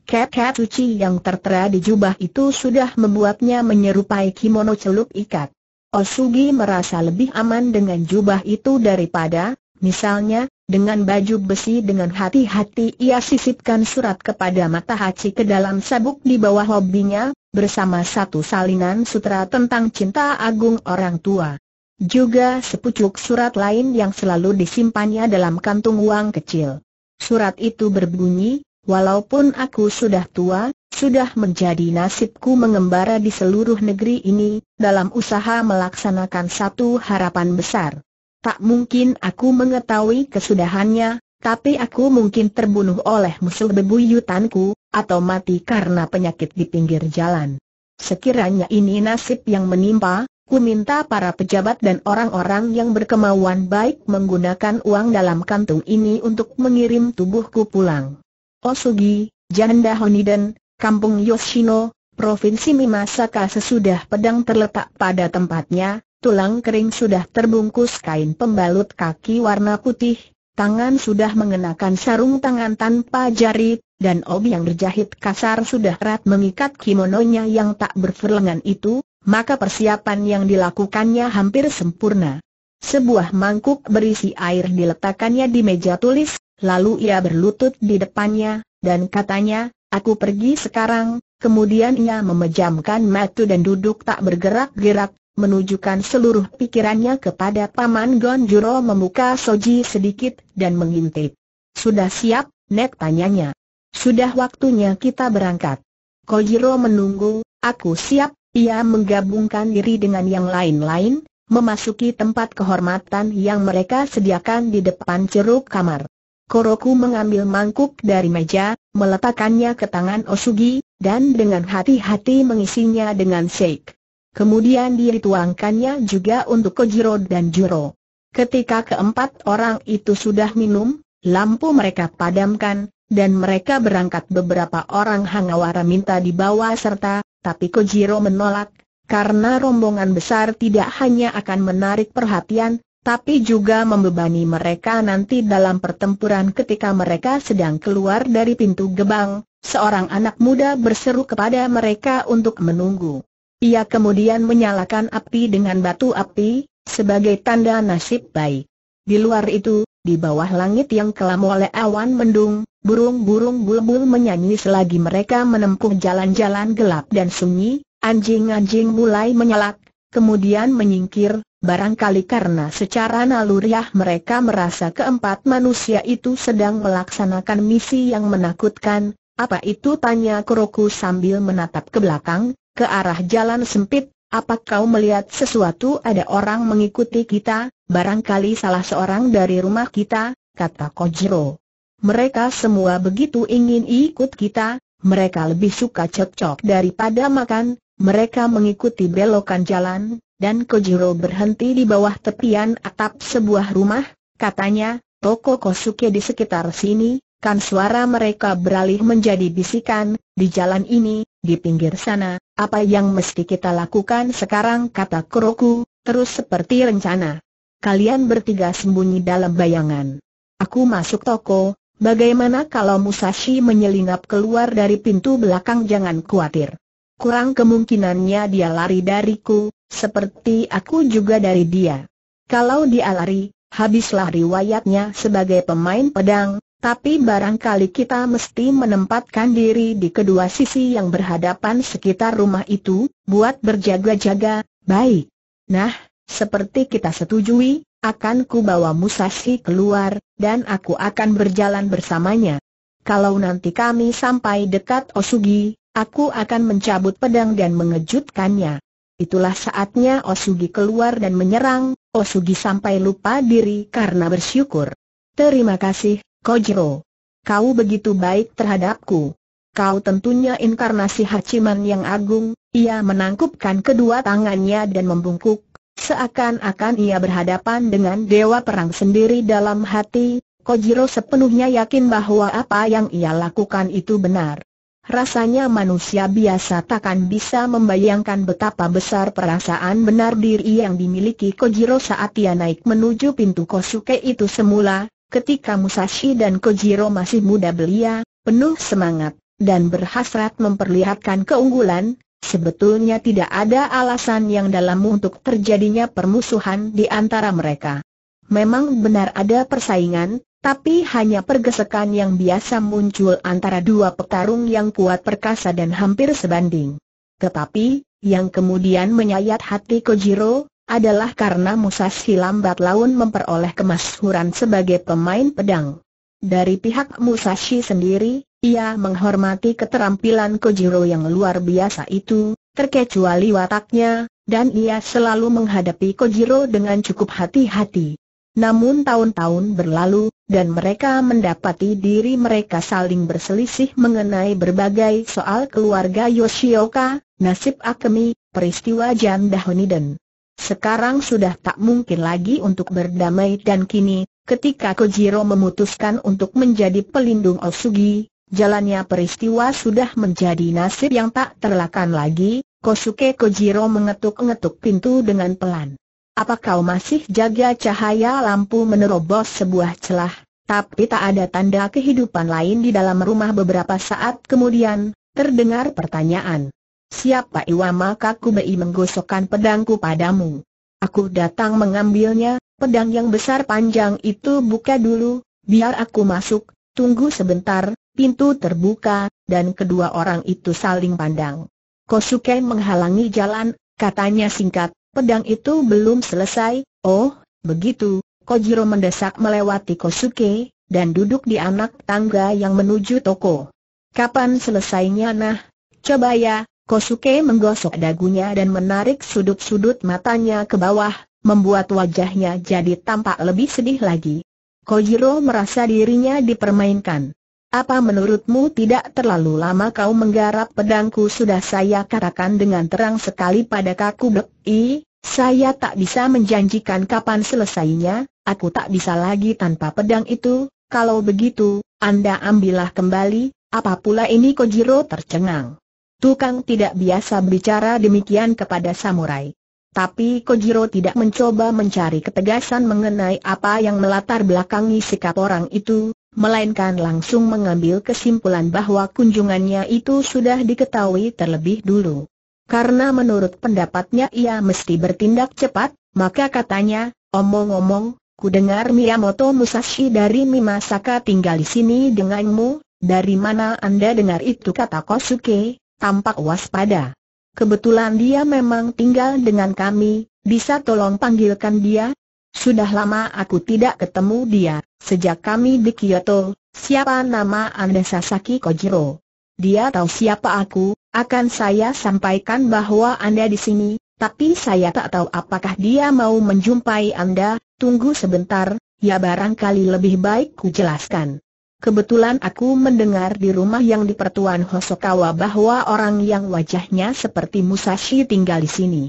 Kek-kek suci yang tertera di jubah itu sudah membuatnya menyerupai kimono celup ikat. Osugi merasa lebih aman dengan jubah itu daripada, misalnya, dengan baju besi dengan hati-hati ia sisipkan surat kepada mata Matahachi ke dalam sabuk di bawah hobinya, bersama satu salinan sutra tentang cinta agung orang tua. Juga sepucuk surat lain yang selalu disimpannya dalam kantung uang kecil. Surat itu berbunyi, walaupun aku sudah tua, sudah menjadi nasibku mengembara di seluruh negeri ini, dalam usaha melaksanakan satu harapan besar. Tak mungkin aku mengetahui kesudahannya, tapi aku mungkin terbunuh oleh musuh bebuyutanku, atau mati karena penyakit di pinggir jalan. Sekiranya ini nasib yang menimpa, Ku minta para pejabat dan orang-orang yang berkemauan baik menggunakan uang dalam kantung ini untuk mengirim tubuhku pulang. Osugi, Janda Honiden, Kampung Yoshino, Provinsi Mimasaka sesudah pedang terletak pada tempatnya, tulang kering sudah terbungkus kain pembalut kaki warna putih, tangan sudah mengenakan sarung tangan tanpa jari, dan obi yang berjahit kasar sudah erat mengikat kimononya yang tak berferlengan itu, maka persiapan yang dilakukannya hampir sempurna. Sebuah mangkuk berisi air diletakkannya di meja tulis, lalu ia berlutut di depannya, dan katanya, aku pergi sekarang, kemudian ia memejamkan matu dan duduk tak bergerak-gerak, menunjukkan seluruh pikirannya kepada Paman Gonjuro membuka soji sedikit dan mengintip. Sudah siap, Nek tanyanya. Sudah waktunya kita berangkat. Kojiro menunggu, aku siap, ia menggabungkan diri dengan yang lain-lain, memasuki tempat kehormatan yang mereka sediakan di depan ceruk kamar. Koroku mengambil mangkuk dari meja, meletakkannya ke tangan Osugi, dan dengan hati-hati mengisinya dengan shake. Kemudian dia dituangkannya juga untuk Kojiro dan Juro. Ketika keempat orang itu sudah minum, lampu mereka padamkan, dan mereka berangkat beberapa orang Hangawara minta dibawa serta, tapi Kojiro menolak, karena rombongan besar tidak hanya akan menarik perhatian, tapi juga membebani mereka nanti dalam pertempuran ketika mereka sedang keluar dari pintu gebang, seorang anak muda berseru kepada mereka untuk menunggu. Ia kemudian menyalakan api dengan batu api, sebagai tanda nasib baik. Di luar itu, di bawah langit yang kelam oleh awan mendung, burung-burung bulbul menyanyi selagi mereka menempuh jalan-jalan gelap dan sunyi, anjing-anjing mulai menyalak, kemudian menyingkir, barangkali karena secara naluriah mereka merasa keempat manusia itu sedang melaksanakan misi yang menakutkan. Apa itu tanya Kuroku sambil menatap ke belakang, ke arah jalan sempit, apa kau melihat sesuatu ada orang mengikuti kita, barangkali salah seorang dari rumah kita, kata Kojiro. Mereka semua begitu ingin ikut kita, mereka lebih suka cekcok daripada makan, mereka mengikuti belokan jalan, dan Kojiro berhenti di bawah tepian atap sebuah rumah, katanya, toko Kosuke di sekitar sini, kan suara mereka beralih menjadi bisikan, di jalan ini, di pinggir sana, apa yang mesti kita lakukan sekarang kata Kuroku, terus seperti rencana. Kalian bertiga sembunyi dalam bayangan. Aku masuk toko, bagaimana kalau Musashi menyelinap keluar dari pintu belakang jangan khawatir. Kurang kemungkinannya dia lari dariku, seperti aku juga dari dia. Kalau dia lari, habislah riwayatnya sebagai pemain pedang, tapi barangkali kita mesti menempatkan diri di kedua sisi yang berhadapan sekitar rumah itu, buat berjaga-jaga, baik. Nah, seperti kita setujui, akan ku bawa Musashi keluar, dan aku akan berjalan bersamanya. Kalau nanti kami sampai dekat Osugi, aku akan mencabut pedang dan mengejutkannya. Itulah saatnya Osugi keluar dan menyerang, Osugi sampai lupa diri karena bersyukur. Terima kasih, Kojiro. Kau begitu baik terhadapku. Kau tentunya inkarnasi Hachiman yang agung, ia menangkupkan kedua tangannya dan membungkuk, seakan-akan ia berhadapan dengan dewa perang sendiri dalam hati, Kojiro sepenuhnya yakin bahwa apa yang ia lakukan itu benar. Rasanya manusia biasa takkan bisa membayangkan betapa besar perasaan benar diri yang dimiliki Kojiro saat ia naik menuju pintu Kosuke itu semula, Ketika Musashi dan Kojiro masih muda belia, penuh semangat, dan berhasrat memperlihatkan keunggulan, sebetulnya tidak ada alasan yang dalam untuk terjadinya permusuhan di antara mereka. Memang benar ada persaingan, tapi hanya pergesekan yang biasa muncul antara dua petarung yang kuat perkasa dan hampir sebanding. Tetapi, yang kemudian menyayat hati Kojiro, adalah karena Musashi lambat laun memperoleh kemasyhuran sebagai pemain pedang. Dari pihak Musashi sendiri, ia menghormati keterampilan Kojiro yang luar biasa itu, terkecuali wataknya, dan ia selalu menghadapi Kojiro dengan cukup hati-hati. Namun tahun-tahun berlalu, dan mereka mendapati diri mereka saling berselisih mengenai berbagai soal keluarga Yoshioka, nasib Akemi, peristiwa Jan Dahoniden. Sekarang sudah tak mungkin lagi untuk berdamai dan kini, ketika Kojiro memutuskan untuk menjadi pelindung Osugi, jalannya peristiwa sudah menjadi nasib yang tak terlakan lagi, Kosuke Kojiro mengetuk-ngetuk pintu dengan pelan. Apa kau masih jaga cahaya lampu menerobos sebuah celah? Tapi tak ada tanda kehidupan lain di dalam rumah beberapa saat kemudian, terdengar pertanyaan siapa Iwa maka Kubei menggosokkan pedangku padamu. Aku datang mengambilnya, pedang yang besar panjang itu buka dulu, biar aku masuk, tunggu sebentar, pintu terbuka, dan kedua orang itu saling pandang. Kosuke menghalangi jalan, katanya singkat, pedang itu belum selesai, oh, begitu, Kojiro mendesak melewati Kosuke, dan duduk di anak tangga yang menuju toko. Kapan selesainya nah? Coba ya, Kosuke menggosok dagunya dan menarik sudut-sudut matanya ke bawah, membuat wajahnya jadi tampak lebih sedih lagi. Kojiro merasa dirinya dipermainkan. Apa menurutmu tidak terlalu lama kau menggarap pedangku sudah saya katakan dengan terang sekali pada kaku I, saya tak bisa menjanjikan kapan selesainya, aku tak bisa lagi tanpa pedang itu, kalau begitu, Anda ambillah kembali, apa pula ini Kojiro tercengang. Tukang tidak biasa bicara demikian kepada samurai. Tapi Kojiro tidak mencoba mencari ketegasan mengenai apa yang melatar belakangi sikap orang itu, melainkan langsung mengambil kesimpulan bahwa kunjungannya itu sudah diketahui terlebih dulu. Karena menurut pendapatnya ia mesti bertindak cepat, maka katanya, omong-omong, ku dengar Miyamoto Musashi dari Mimasaka tinggal di sini denganmu, dari mana anda dengar itu kata Kosuke, tampak waspada. Kebetulan dia memang tinggal dengan kami, bisa tolong panggilkan dia? Sudah lama aku tidak ketemu dia, sejak kami di Kyoto, siapa nama Anda Sasaki Kojiro? Dia tahu siapa aku, akan saya sampaikan bahwa Anda di sini, tapi saya tak tahu apakah dia mau menjumpai Anda, tunggu sebentar, ya barangkali lebih baik ku jelaskan. Kebetulan aku mendengar di rumah yang di pertuan Hosokawa bahwa orang yang wajahnya seperti Musashi tinggal di sini.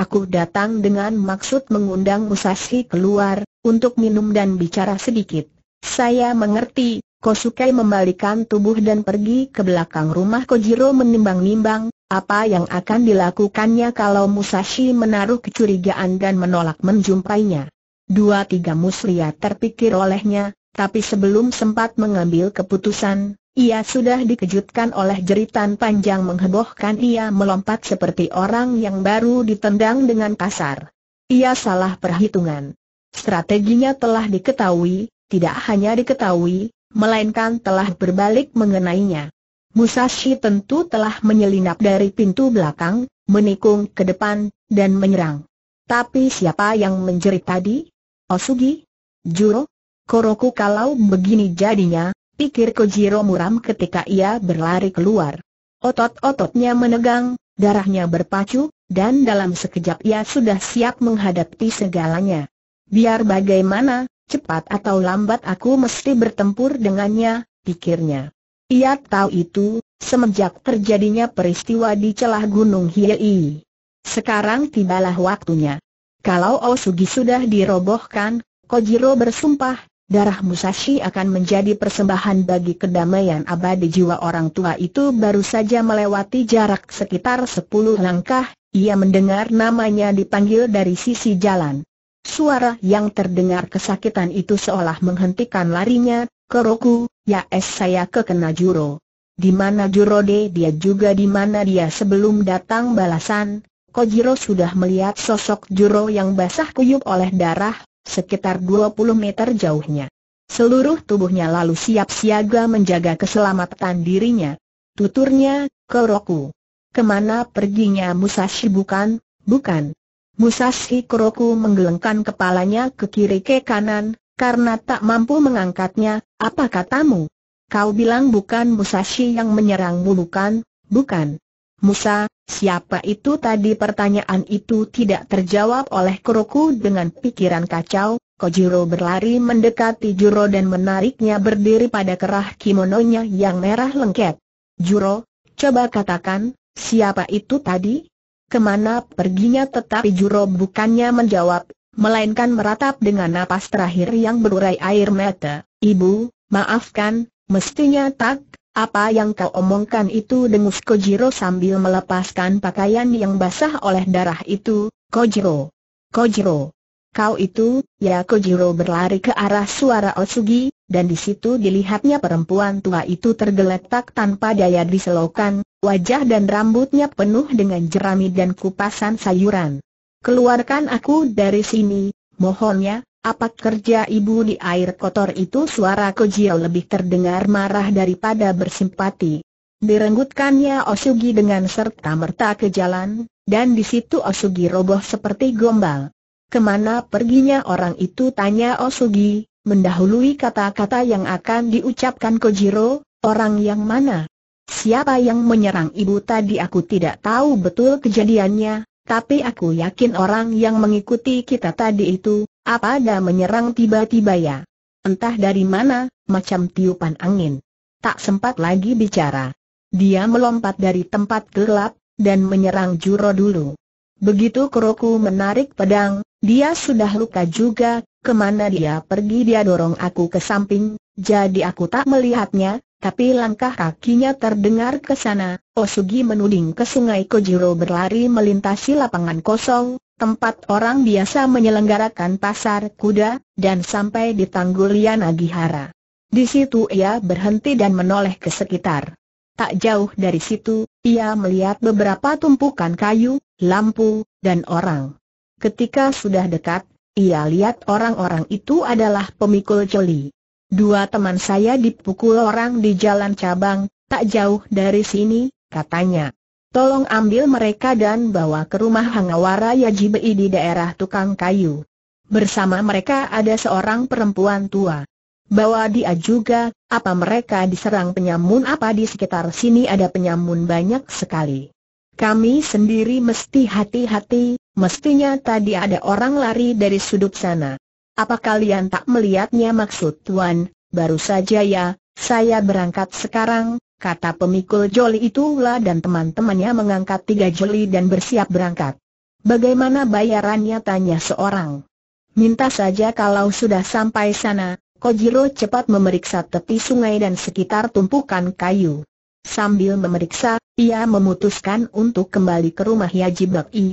Aku datang dengan maksud mengundang Musashi keluar, untuk minum dan bicara sedikit. Saya mengerti, Kosuke membalikan tubuh dan pergi ke belakang rumah Kojiro menimbang-nimbang, apa yang akan dilakukannya kalau Musashi menaruh kecurigaan dan menolak menjumpainya. Dua tiga muslihat terpikir olehnya, tapi sebelum sempat mengambil keputusan, ia sudah dikejutkan oleh jeritan panjang menghebohkan ia melompat seperti orang yang baru ditendang dengan kasar. Ia salah perhitungan. Strateginya telah diketahui, tidak hanya diketahui, melainkan telah berbalik mengenainya. Musashi tentu telah menyelinap dari pintu belakang, menikung ke depan, dan menyerang. Tapi siapa yang menjerit tadi? Osugi? Juro? Koroku kalau begini jadinya, pikir Kojiro muram ketika ia berlari keluar. Otot-ototnya menegang, darahnya berpacu, dan dalam sekejap ia sudah siap menghadapi segalanya. Biar bagaimana, cepat atau lambat aku mesti bertempur dengannya, pikirnya. Ia tahu itu, semenjak terjadinya peristiwa di celah Gunung Hiei. Sekarang tibalah waktunya. Kalau Osugi sudah dirobohkan, Kojiro bersumpah, Darah Musashi akan menjadi persembahan bagi kedamaian abadi jiwa orang tua itu baru saja melewati jarak sekitar 10 langkah, ia mendengar namanya dipanggil dari sisi jalan. Suara yang terdengar kesakitan itu seolah menghentikan larinya, keroku, ya es saya kekena juro. Di mana Juro jurode dia juga di mana dia sebelum datang balasan, Kojiro sudah melihat sosok juro yang basah kuyup oleh darah, sekitar 20 meter jauhnya. Seluruh tubuhnya lalu siap siaga menjaga keselamatan dirinya. Tuturnya, kuroku. Roku. Kemana perginya Musashi bukan? Bukan. Musashi Kuroku menggelengkan kepalanya ke kiri ke kanan, karena tak mampu mengangkatnya, apa katamu? Kau bilang bukan Musashi yang menyerangmu bukan? Bukan. Musa, siapa itu tadi pertanyaan itu tidak terjawab oleh Kuroku dengan pikiran kacau, Kojiro berlari mendekati Juro dan menariknya berdiri pada kerah kimononya yang merah lengket. Juro, coba katakan, siapa itu tadi? Kemana perginya tetapi Juro bukannya menjawab, melainkan meratap dengan napas terakhir yang berurai air mata. Ibu, maafkan, mestinya tak, apa yang kau omongkan itu dengus Kojiro sambil melepaskan pakaian yang basah oleh darah itu, Kojiro. Kojiro. Kau itu, ya Kojiro berlari ke arah suara Otsugi, dan di situ dilihatnya perempuan tua itu tergeletak tanpa daya diselokan, wajah dan rambutnya penuh dengan jerami dan kupasan sayuran. Keluarkan aku dari sini, mohonnya, apa kerja ibu di air kotor itu suara Kojiao lebih terdengar marah daripada bersimpati. Direnggutkannya Osugi dengan serta-merta ke jalan, dan di situ Osugi roboh seperti gombal. Kemana perginya orang itu tanya Osugi, mendahului kata-kata yang akan diucapkan Kojiro, orang yang mana? Siapa yang menyerang ibu tadi aku tidak tahu betul kejadiannya, tapi aku yakin orang yang mengikuti kita tadi itu, apa ada menyerang tiba-tiba ya? Entah dari mana, macam tiupan angin. Tak sempat lagi bicara. Dia melompat dari tempat gelap, dan menyerang Juro dulu. Begitu Kuroku menarik pedang, dia sudah luka juga, kemana dia pergi dia dorong aku ke samping, jadi aku tak melihatnya, tapi langkah kakinya terdengar ke sana, Osugi menuding ke sungai Kojiro berlari melintasi lapangan kosong, tempat orang biasa menyelenggarakan pasar kuda, dan sampai di tanggulian agihara. Di situ ia berhenti dan menoleh ke sekitar. Tak jauh dari situ, ia melihat beberapa tumpukan kayu, lampu, dan orang. Ketika sudah dekat, ia lihat orang-orang itu adalah pemikul celi. Dua teman saya dipukul orang di jalan cabang, tak jauh dari sini, katanya. Tolong ambil mereka dan bawa ke rumah Hangawara Yajibei di daerah tukang kayu. Bersama mereka ada seorang perempuan tua. Bawa dia juga, apa mereka diserang penyamun apa di sekitar sini ada penyamun banyak sekali. Kami sendiri mesti hati-hati, mestinya tadi ada orang lari dari sudut sana. Apa kalian tak melihatnya maksud Tuan, baru saja ya, saya berangkat sekarang, kata pemikul joli itulah dan teman-temannya mengangkat tiga joli dan bersiap berangkat. Bagaimana bayarannya tanya seorang. Minta saja kalau sudah sampai sana, Kojiro cepat memeriksa tepi sungai dan sekitar tumpukan kayu. Sambil memeriksa, ia memutuskan untuk kembali ke rumah Yaji I.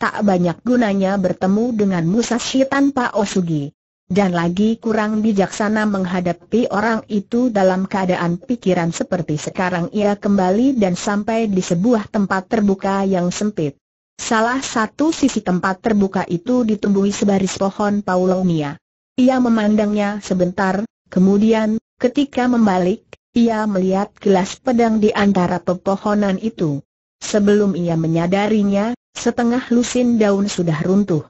Tak banyak gunanya bertemu dengan Musashi tanpa Osugi dan lagi kurang bijaksana menghadapi orang itu dalam keadaan pikiran seperti sekarang ia kembali dan sampai di sebuah tempat terbuka yang sempit. Salah satu sisi tempat terbuka itu ditumbuhi sebaris pohon paulonia. Ia memandangnya sebentar, kemudian, ketika membalik, ia melihat gelas pedang di antara pepohonan itu. Sebelum ia menyadarinya, setengah lusin daun sudah runtuh.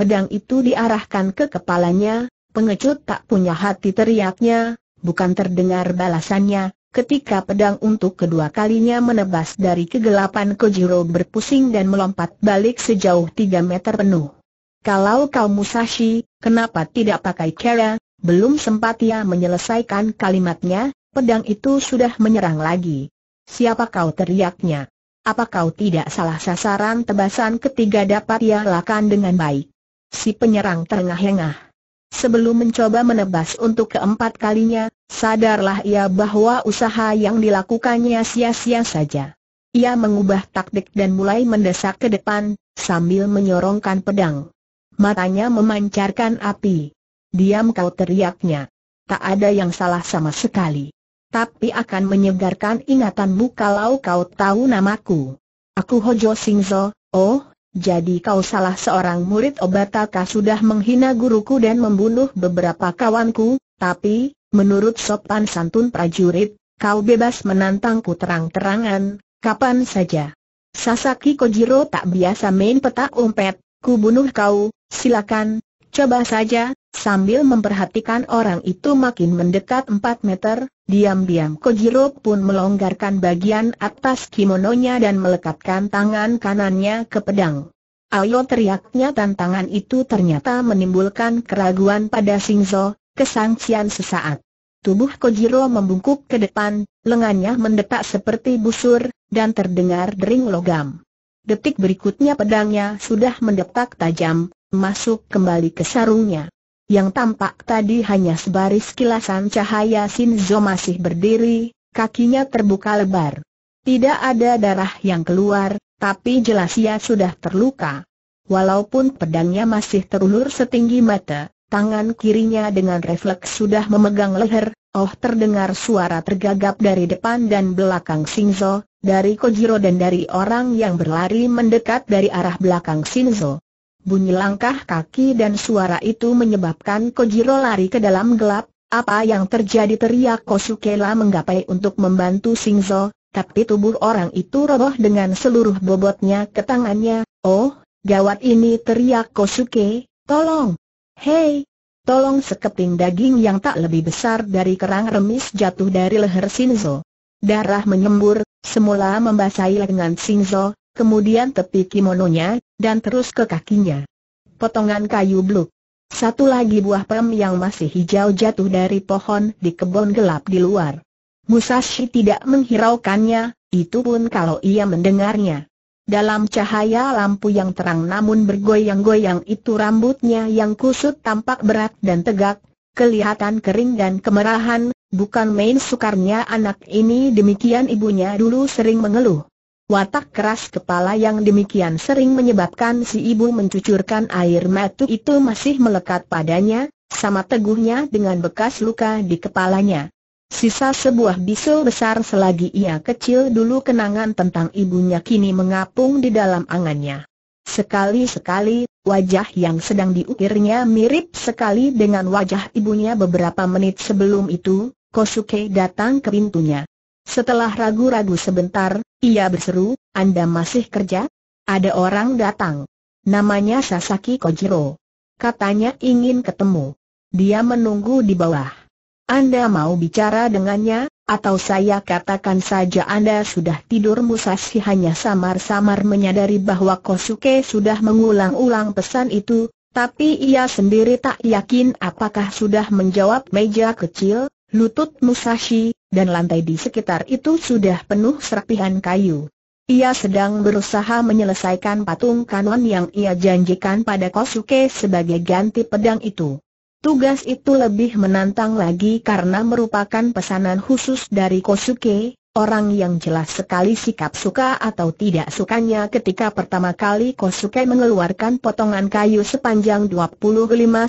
Pedang itu diarahkan ke kepalanya, pengecut tak punya hati teriaknya, bukan terdengar balasannya, ketika pedang untuk kedua kalinya menebas dari kegelapan Kojiro berpusing dan melompat balik sejauh tiga meter penuh. Kalau kau Musashi, kenapa tidak pakai Kera? Belum sempat ia menyelesaikan kalimatnya, pedang itu sudah menyerang lagi. Siapa kau teriaknya? Apa kau tidak salah sasaran tebasan ketiga dapat ia lakukan dengan baik? Si penyerang terengah-engah. Sebelum mencoba menebas untuk keempat kalinya, sadarlah ia bahwa usaha yang dilakukannya sia-sia saja. Ia mengubah taktik dan mulai mendesak ke depan, sambil menyorongkan pedang. Matanya memancarkan api. Diam kau teriaknya. Tak ada yang salah sama sekali. Tapi akan menyegarkan ingatanmu kalau kau tahu namaku. Aku Hojo Singzo, oh, jadi kau salah seorang murid obataka sudah menghina guruku dan membunuh beberapa kawanku, tapi, menurut sopan santun prajurit, kau bebas menantangku terang-terangan, kapan saja. Sasaki Kojiro tak biasa main petak umpet, ku bunuh kau, silakan, coba saja, Sambil memperhatikan orang itu makin mendekat 4 meter, diam-diam Kojiro pun melonggarkan bagian atas kimononya dan melekatkan tangan kanannya ke pedang. Ayo teriaknya tantangan itu ternyata menimbulkan keraguan pada Singzo, kesangsian sesaat. Tubuh Kojiro membungkuk ke depan, lengannya mendetak seperti busur, dan terdengar dering logam. Detik berikutnya pedangnya sudah mendetak tajam, masuk kembali ke sarungnya yang tampak tadi hanya sebaris kilasan cahaya Shinzo masih berdiri, kakinya terbuka lebar. Tidak ada darah yang keluar, tapi jelas ia sudah terluka. Walaupun pedangnya masih terulur setinggi mata, tangan kirinya dengan refleks sudah memegang leher, oh terdengar suara tergagap dari depan dan belakang Shinzo, dari Kojiro dan dari orang yang berlari mendekat dari arah belakang Shinzo. Bunyi langkah kaki dan suara itu menyebabkan Kojiro lari ke dalam gelap. Apa yang terjadi teriak Kosuke. Kosukela menggapai untuk membantu Singzo, tapi tubuh orang itu roboh dengan seluruh bobotnya ke tangannya. Oh, gawat ini teriak Kosuke, tolong. Hei, tolong sekeping daging yang tak lebih besar dari kerang remis jatuh dari leher Shinzo. Darah menyembur, semula membasahi lengan Shinzo, kemudian tepi kimononya, dan terus ke kakinya. Potongan kayu bluk. Satu lagi buah pem yang masih hijau jatuh dari pohon di kebun gelap di luar. Musashi tidak menghiraukannya, itu pun kalau ia mendengarnya. Dalam cahaya lampu yang terang namun bergoyang-goyang itu rambutnya yang kusut tampak berat dan tegak, kelihatan kering dan kemerahan, bukan main sukarnya anak ini demikian ibunya dulu sering mengeluh. Watak keras kepala yang demikian sering menyebabkan si ibu mencucurkan air mata itu masih melekat padanya, sama teguhnya dengan bekas luka di kepalanya. Sisa sebuah bisul besar selagi ia kecil dulu kenangan tentang ibunya kini mengapung di dalam angannya. Sekali-sekali, wajah yang sedang diukirnya mirip sekali dengan wajah ibunya beberapa menit sebelum itu, Kosuke datang ke pintunya. Setelah ragu-ragu sebentar, ia berseru, Anda masih kerja? Ada orang datang. Namanya Sasaki Kojiro. Katanya ingin ketemu. Dia menunggu di bawah. Anda mau bicara dengannya, atau saya katakan saja Anda sudah tidur Musashi hanya samar-samar menyadari bahwa Kosuke sudah mengulang-ulang pesan itu, tapi ia sendiri tak yakin apakah sudah menjawab meja kecil, lutut Musashi, dan lantai di sekitar itu sudah penuh serapihan kayu. Ia sedang berusaha menyelesaikan patung kanon yang ia janjikan pada Kosuke sebagai ganti pedang itu. Tugas itu lebih menantang lagi karena merupakan pesanan khusus dari Kosuke, orang yang jelas sekali sikap suka atau tidak sukanya ketika pertama kali Kosuke mengeluarkan potongan kayu sepanjang 25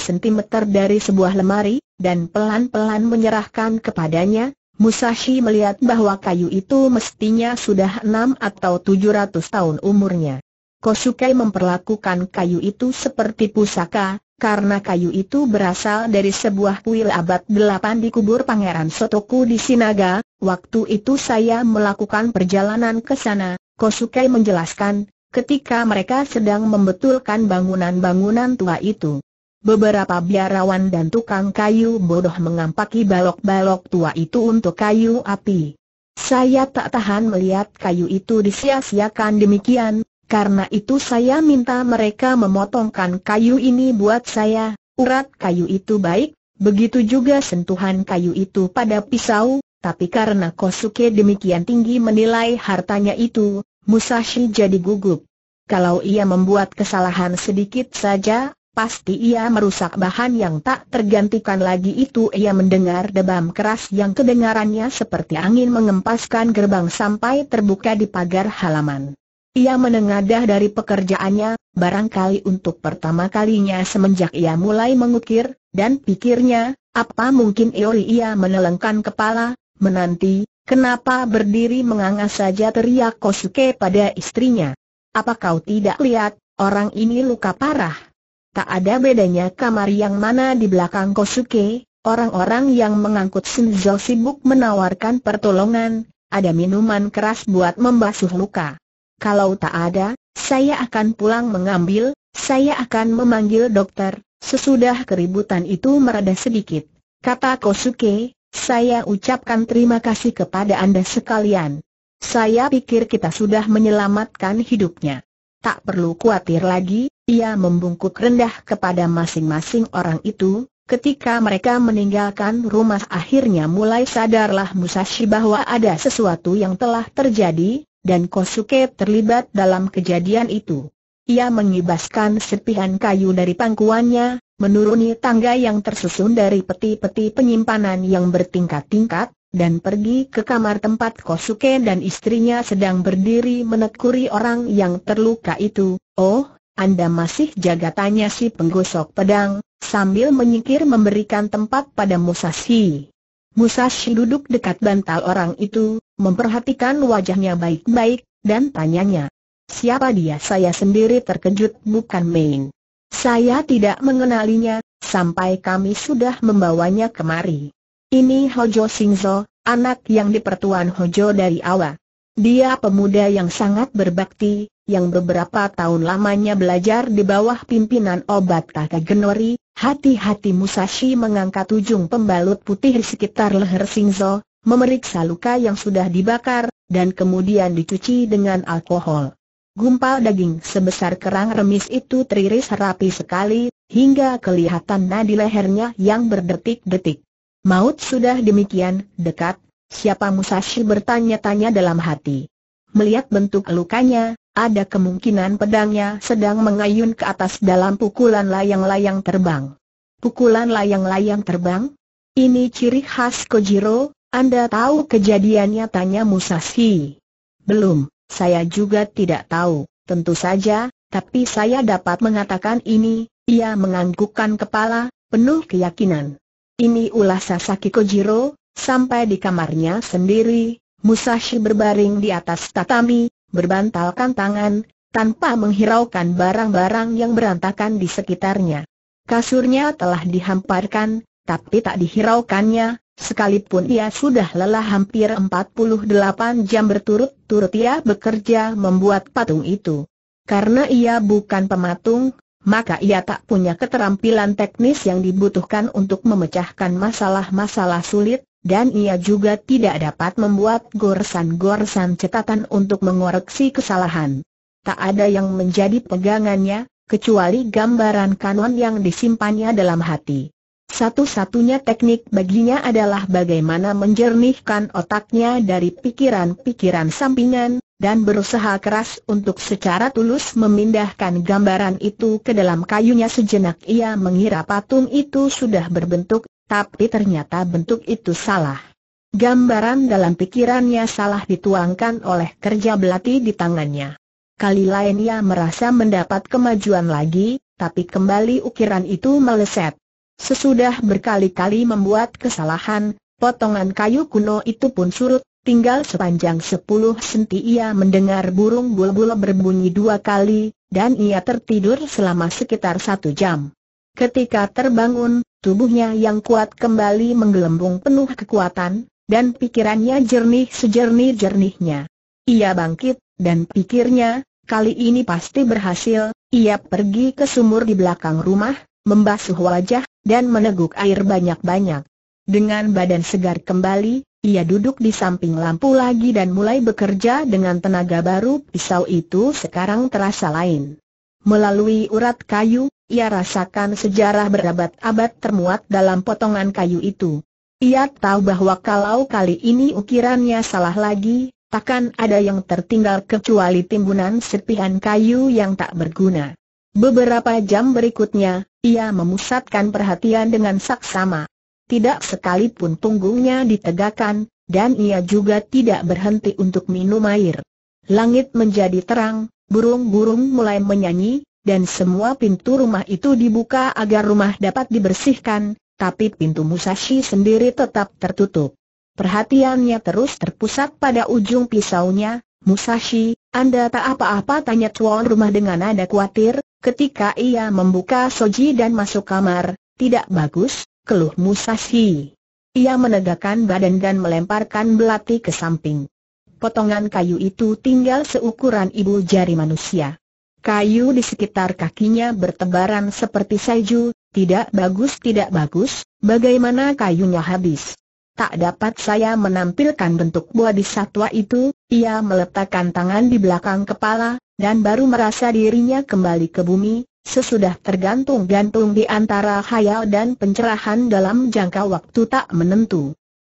cm dari sebuah lemari, dan pelan-pelan menyerahkan kepadanya, Musashi melihat bahwa kayu itu mestinya sudah enam atau tujuh ratus tahun umurnya. Kosuke memperlakukan kayu itu seperti pusaka, karena kayu itu berasal dari sebuah kuil abad delapan di kubur Pangeran Sotoku di Sinaga, waktu itu saya melakukan perjalanan ke sana, Kosuke menjelaskan, ketika mereka sedang membetulkan bangunan-bangunan tua itu. Beberapa biarawan dan tukang kayu bodoh mengampaki balok-balok tua itu untuk kayu api. Saya tak tahan melihat kayu itu disia-siakan demikian, karena itu saya minta mereka memotongkan kayu ini buat saya, urat kayu itu baik, begitu juga sentuhan kayu itu pada pisau, tapi karena Kosuke demikian tinggi menilai hartanya itu, Musashi jadi gugup. Kalau ia membuat kesalahan sedikit saja, Pasti ia merusak bahan yang tak tergantikan lagi itu ia mendengar debam keras yang kedengarannya seperti angin mengempaskan gerbang sampai terbuka di pagar halaman. Ia menengadah dari pekerjaannya, barangkali untuk pertama kalinya semenjak ia mulai mengukir, dan pikirnya, apa mungkin Iori ia menelengkan kepala, menanti, kenapa berdiri menganga saja teriak Kosuke pada istrinya. Apa kau tidak lihat, orang ini luka parah? Tak ada bedanya kamar yang mana di belakang Kosuke, orang-orang yang mengangkut Shinzo sibuk menawarkan pertolongan, ada minuman keras buat membasuh luka. Kalau tak ada, saya akan pulang mengambil, saya akan memanggil dokter. Sesudah keributan itu mereda sedikit, kata Kosuke, saya ucapkan terima kasih kepada Anda sekalian. Saya pikir kita sudah menyelamatkan hidupnya tak perlu khawatir lagi, ia membungkuk rendah kepada masing-masing orang itu, ketika mereka meninggalkan rumah akhirnya mulai sadarlah Musashi bahwa ada sesuatu yang telah terjadi, dan Kosuke terlibat dalam kejadian itu. Ia mengibaskan serpihan kayu dari pangkuannya, menuruni tangga yang tersusun dari peti-peti penyimpanan yang bertingkat-tingkat, dan pergi ke kamar tempat Kosuke dan istrinya sedang berdiri menekuri orang yang terluka itu. Oh, Anda masih jaga tanya si penggosok pedang, sambil menyikir memberikan tempat pada Musashi. Musashi duduk dekat bantal orang itu, memperhatikan wajahnya baik-baik, dan tanyanya. Siapa dia? Saya sendiri terkejut bukan main. Saya tidak mengenalinya, sampai kami sudah membawanya kemari. Ini Hojo Singzo, anak yang dipertuan Hojo dari awal. Dia pemuda yang sangat berbakti, yang beberapa tahun lamanya belajar di bawah pimpinan obat Genori. hati-hati Musashi mengangkat ujung pembalut putih di sekitar leher Singzo, memeriksa luka yang sudah dibakar, dan kemudian dicuci dengan alkohol. Gumpal daging sebesar kerang remis itu teriris rapi sekali, hingga kelihatan nadi lehernya yang berdetik-detik. Maut sudah demikian dekat, siapa Musashi bertanya-tanya dalam hati. Melihat bentuk lukanya, ada kemungkinan pedangnya sedang mengayun ke atas dalam pukulan layang-layang terbang. Pukulan layang-layang terbang? Ini ciri khas Kojiro, Anda tahu kejadiannya tanya Musashi. Belum, saya juga tidak tahu, tentu saja, tapi saya dapat mengatakan ini, ia menganggukkan kepala, penuh keyakinan. Ini ulah Sasaki Kojiro, sampai di kamarnya sendiri, Musashi berbaring di atas tatami, berbantalkan tangan, tanpa menghiraukan barang-barang yang berantakan di sekitarnya. Kasurnya telah dihamparkan, tapi tak dihiraukannya, sekalipun ia sudah lelah hampir 48 jam berturut-turut ia bekerja membuat patung itu. Karena ia bukan pematung, maka ia tak punya keterampilan teknis yang dibutuhkan untuk memecahkan masalah-masalah sulit, dan ia juga tidak dapat membuat goresan-goresan cetakan untuk mengoreksi kesalahan. Tak ada yang menjadi pegangannya, kecuali gambaran kanon yang disimpannya dalam hati. Satu-satunya teknik baginya adalah bagaimana menjernihkan otaknya dari pikiran-pikiran sampingan, dan berusaha keras untuk secara tulus memindahkan gambaran itu ke dalam kayunya sejenak ia mengira patung itu sudah berbentuk, tapi ternyata bentuk itu salah. Gambaran dalam pikirannya salah dituangkan oleh kerja belati di tangannya. Kali lain ia merasa mendapat kemajuan lagi, tapi kembali ukiran itu meleset. Sesudah berkali-kali membuat kesalahan, potongan kayu kuno itu pun surut, Tinggal sepanjang sepuluh senti ia mendengar burung bulbul berbunyi dua kali, dan ia tertidur selama sekitar satu jam. Ketika terbangun, tubuhnya yang kuat kembali menggelembung penuh kekuatan, dan pikirannya jernih sejernih-jernihnya. Ia bangkit, dan pikirnya, kali ini pasti berhasil, ia pergi ke sumur di belakang rumah, membasuh wajah, dan meneguk air banyak-banyak. Dengan badan segar kembali, ia duduk di samping lampu lagi dan mulai bekerja dengan tenaga baru pisau itu sekarang terasa lain. Melalui urat kayu, ia rasakan sejarah berabad-abad termuat dalam potongan kayu itu. Ia tahu bahwa kalau kali ini ukirannya salah lagi, takkan ada yang tertinggal kecuali timbunan serpihan kayu yang tak berguna. Beberapa jam berikutnya, ia memusatkan perhatian dengan saksama tidak sekalipun punggungnya ditegakkan, dan ia juga tidak berhenti untuk minum air. Langit menjadi terang, burung-burung mulai menyanyi, dan semua pintu rumah itu dibuka agar rumah dapat dibersihkan, tapi pintu Musashi sendiri tetap tertutup. Perhatiannya terus terpusat pada ujung pisaunya, Musashi, Anda tak apa-apa tanya tuan rumah dengan nada khawatir, ketika ia membuka soji dan masuk kamar, tidak bagus, keluh Musashi. Ia menegakkan badan dan melemparkan belati ke samping. Potongan kayu itu tinggal seukuran ibu jari manusia. Kayu di sekitar kakinya bertebaran seperti salju, tidak bagus tidak bagus, bagaimana kayunya habis tak dapat saya menampilkan bentuk bodi satwa itu, ia meletakkan tangan di belakang kepala, dan baru merasa dirinya kembali ke bumi, sesudah tergantung-gantung di antara khayal dan pencerahan dalam jangka waktu tak menentu.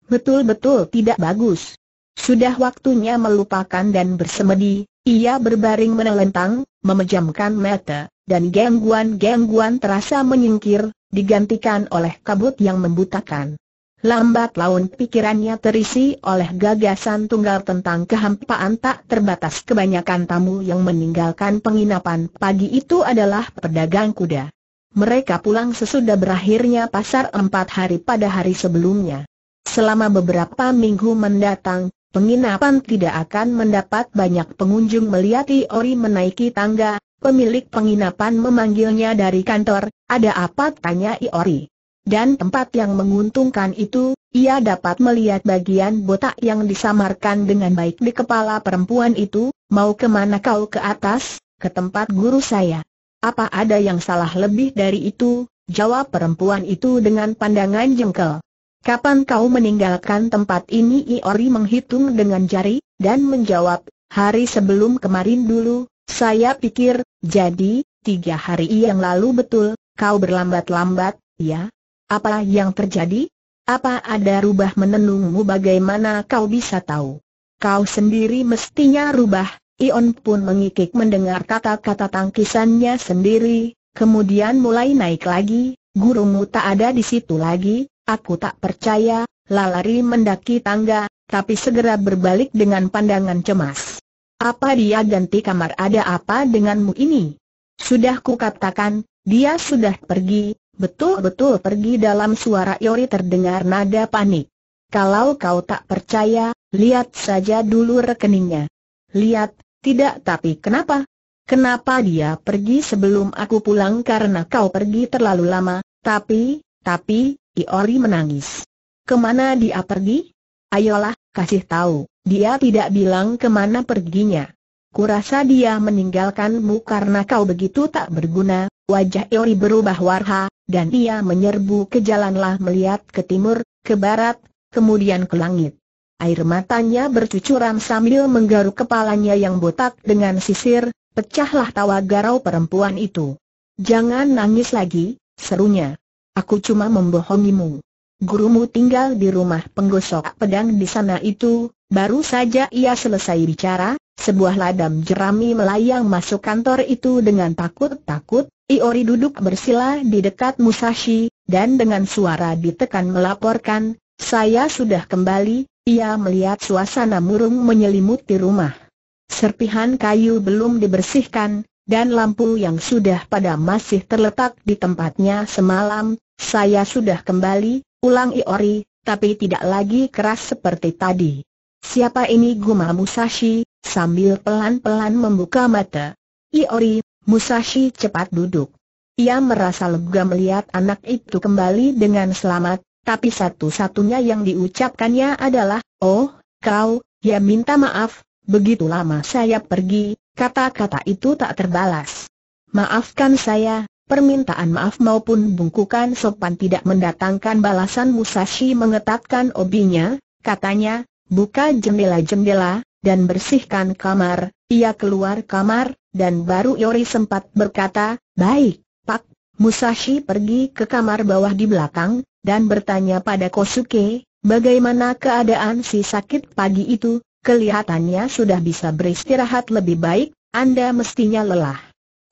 Betul-betul tidak bagus. Sudah waktunya melupakan dan bersemedi, ia berbaring menelentang, memejamkan mata, dan gangguan-gangguan terasa menyingkir, digantikan oleh kabut yang membutakan. Lambat laun pikirannya terisi oleh gagasan tunggal tentang kehampaan tak terbatas kebanyakan tamu yang meninggalkan penginapan pagi itu adalah pedagang kuda. Mereka pulang sesudah berakhirnya pasar empat hari pada hari sebelumnya. Selama beberapa minggu mendatang, penginapan tidak akan mendapat banyak pengunjung melihat Ori menaiki tangga, pemilik penginapan memanggilnya dari kantor, ada apa tanya Iori dan tempat yang menguntungkan itu, ia dapat melihat bagian botak yang disamarkan dengan baik di kepala perempuan itu, mau kemana kau ke atas, ke tempat guru saya. Apa ada yang salah lebih dari itu, jawab perempuan itu dengan pandangan jengkel. Kapan kau meninggalkan tempat ini Iori menghitung dengan jari, dan menjawab, hari sebelum kemarin dulu, saya pikir, jadi, tiga hari yang lalu betul, kau berlambat-lambat, ya, apa yang terjadi? Apa ada rubah menenungmu bagaimana kau bisa tahu? Kau sendiri mestinya rubah, Ion pun mengikik mendengar kata-kata tangkisannya sendiri, kemudian mulai naik lagi, gurumu tak ada di situ lagi, aku tak percaya, lalari mendaki tangga, tapi segera berbalik dengan pandangan cemas. Apa dia ganti kamar ada apa denganmu ini? Sudah kukatakan, dia sudah pergi, Betul-betul pergi dalam suara Yori terdengar nada panik. Kalau kau tak percaya, lihat saja dulu rekeningnya. Lihat, tidak tapi kenapa? Kenapa dia pergi sebelum aku pulang karena kau pergi terlalu lama, tapi, tapi, Iori menangis. Kemana dia pergi? Ayolah, kasih tahu, dia tidak bilang kemana perginya. Kurasa dia meninggalkanmu karena kau begitu tak berguna, wajah Iori berubah warna, dan ia menyerbu ke jalanlah melihat ke timur, ke barat, kemudian ke langit. Air matanya bercucuran sambil menggaruk kepalanya yang botak dengan sisir, pecahlah tawa garau perempuan itu. Jangan nangis lagi, serunya. Aku cuma membohongimu. Gurumu tinggal di rumah penggosok pedang di sana itu, baru saja ia selesai bicara, sebuah ladam jerami melayang masuk kantor itu dengan takut-takut, Iori duduk bersila di dekat Musashi, dan dengan suara ditekan melaporkan, saya sudah kembali, ia melihat suasana murung menyelimuti rumah. Serpihan kayu belum dibersihkan, dan lampu yang sudah pada masih terletak di tempatnya semalam, saya sudah kembali, ulang Iori, tapi tidak lagi keras seperti tadi. Siapa ini Guma Musashi, sambil pelan-pelan membuka mata. Iori, iya, Musashi cepat duduk. Ia merasa lega melihat anak itu kembali dengan selamat, tapi satu-satunya yang diucapkannya adalah, Oh, kau, ya minta maaf, begitu lama saya pergi, kata-kata itu tak terbalas. Maafkan saya, permintaan maaf maupun bungkukan sopan tidak mendatangkan balasan Musashi mengetatkan obinya, katanya, buka jendela-jendela, dan bersihkan kamar, ia keluar kamar, dan baru Yori sempat berkata, baik, Pak, Musashi pergi ke kamar bawah di belakang, dan bertanya pada Kosuke, bagaimana keadaan si sakit pagi itu, kelihatannya sudah bisa beristirahat lebih baik, Anda mestinya lelah.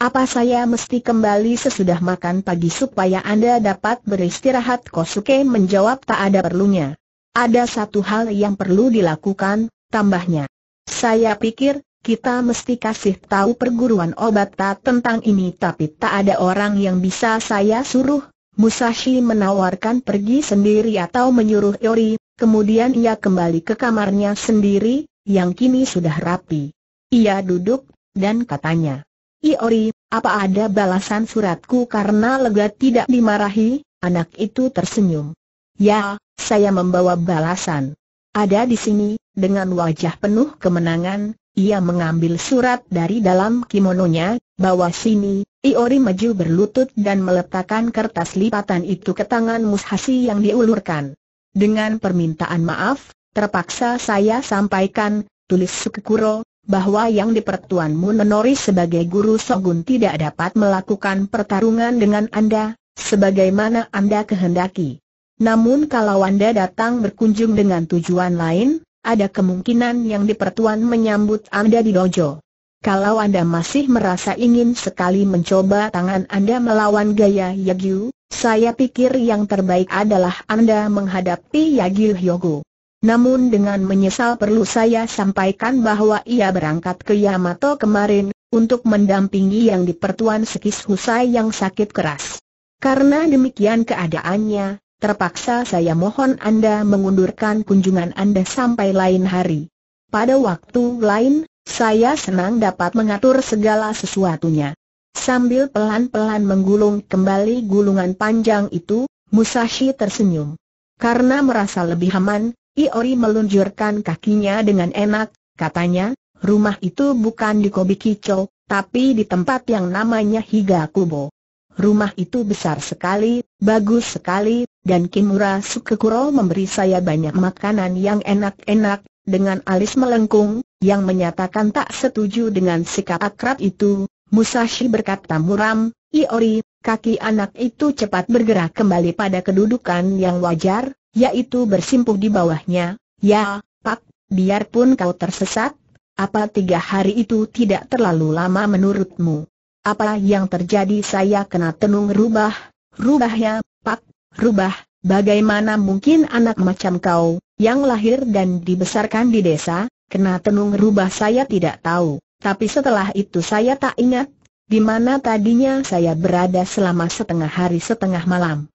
Apa saya mesti kembali sesudah makan pagi supaya Anda dapat beristirahat? Kosuke menjawab tak ada perlunya. Ada satu hal yang perlu dilakukan, tambahnya. Saya pikir, kita mesti kasih tahu perguruan obat tak tentang ini tapi tak ada orang yang bisa saya suruh. Musashi menawarkan pergi sendiri atau menyuruh Yori, kemudian ia kembali ke kamarnya sendiri, yang kini sudah rapi. Ia duduk, dan katanya, Iori, apa ada balasan suratku karena lega tidak dimarahi? Anak itu tersenyum. Ya, saya membawa balasan. Ada di sini, dengan wajah penuh kemenangan, ia mengambil surat dari dalam kimononya, bawa sini, Iori maju berlutut dan meletakkan kertas lipatan itu ke tangan Mushasi yang diulurkan. Dengan permintaan maaf, terpaksa saya sampaikan, tulis Sukekuro, bahwa yang dipertuanmu Nenori sebagai guru Shogun tidak dapat melakukan pertarungan dengan Anda, sebagaimana Anda kehendaki. Namun kalau Anda datang berkunjung dengan tujuan lain, ada kemungkinan yang Dipertuan menyambut Anda di dojo. Kalau Anda masih merasa ingin sekali mencoba tangan Anda melawan gaya Yagyu, saya pikir yang terbaik adalah Anda menghadapi Yagyu Hyogo. Namun dengan menyesal perlu saya sampaikan bahwa ia berangkat ke Yamato kemarin, untuk mendampingi yang Dipertuan Sekis Husai yang sakit keras. Karena demikian keadaannya, terpaksa saya mohon Anda mengundurkan kunjungan Anda sampai lain hari. Pada waktu lain, saya senang dapat mengatur segala sesuatunya. Sambil pelan-pelan menggulung kembali gulungan panjang itu, Musashi tersenyum. Karena merasa lebih aman, Iori meluncurkan kakinya dengan enak, katanya, rumah itu bukan di Kobikicho, tapi di tempat yang namanya Higakubo. Rumah itu besar sekali, bagus sekali, dan Kimura Sukekuro memberi saya banyak makanan yang enak-enak, dengan alis melengkung, yang menyatakan tak setuju dengan sikap akrab itu, Musashi berkata muram, Iori, kaki anak itu cepat bergerak kembali pada kedudukan yang wajar, yaitu bersimpuh di bawahnya, ya, pak, biarpun kau tersesat, apa tiga hari itu tidak terlalu lama menurutmu? Apa yang terjadi saya kena tenung rubah, rubahnya, pak, rubah, bagaimana mungkin anak macam kau, yang lahir dan dibesarkan di desa, kena tenung rubah saya tidak tahu, tapi setelah itu saya tak ingat, di mana tadinya saya berada selama setengah hari setengah malam.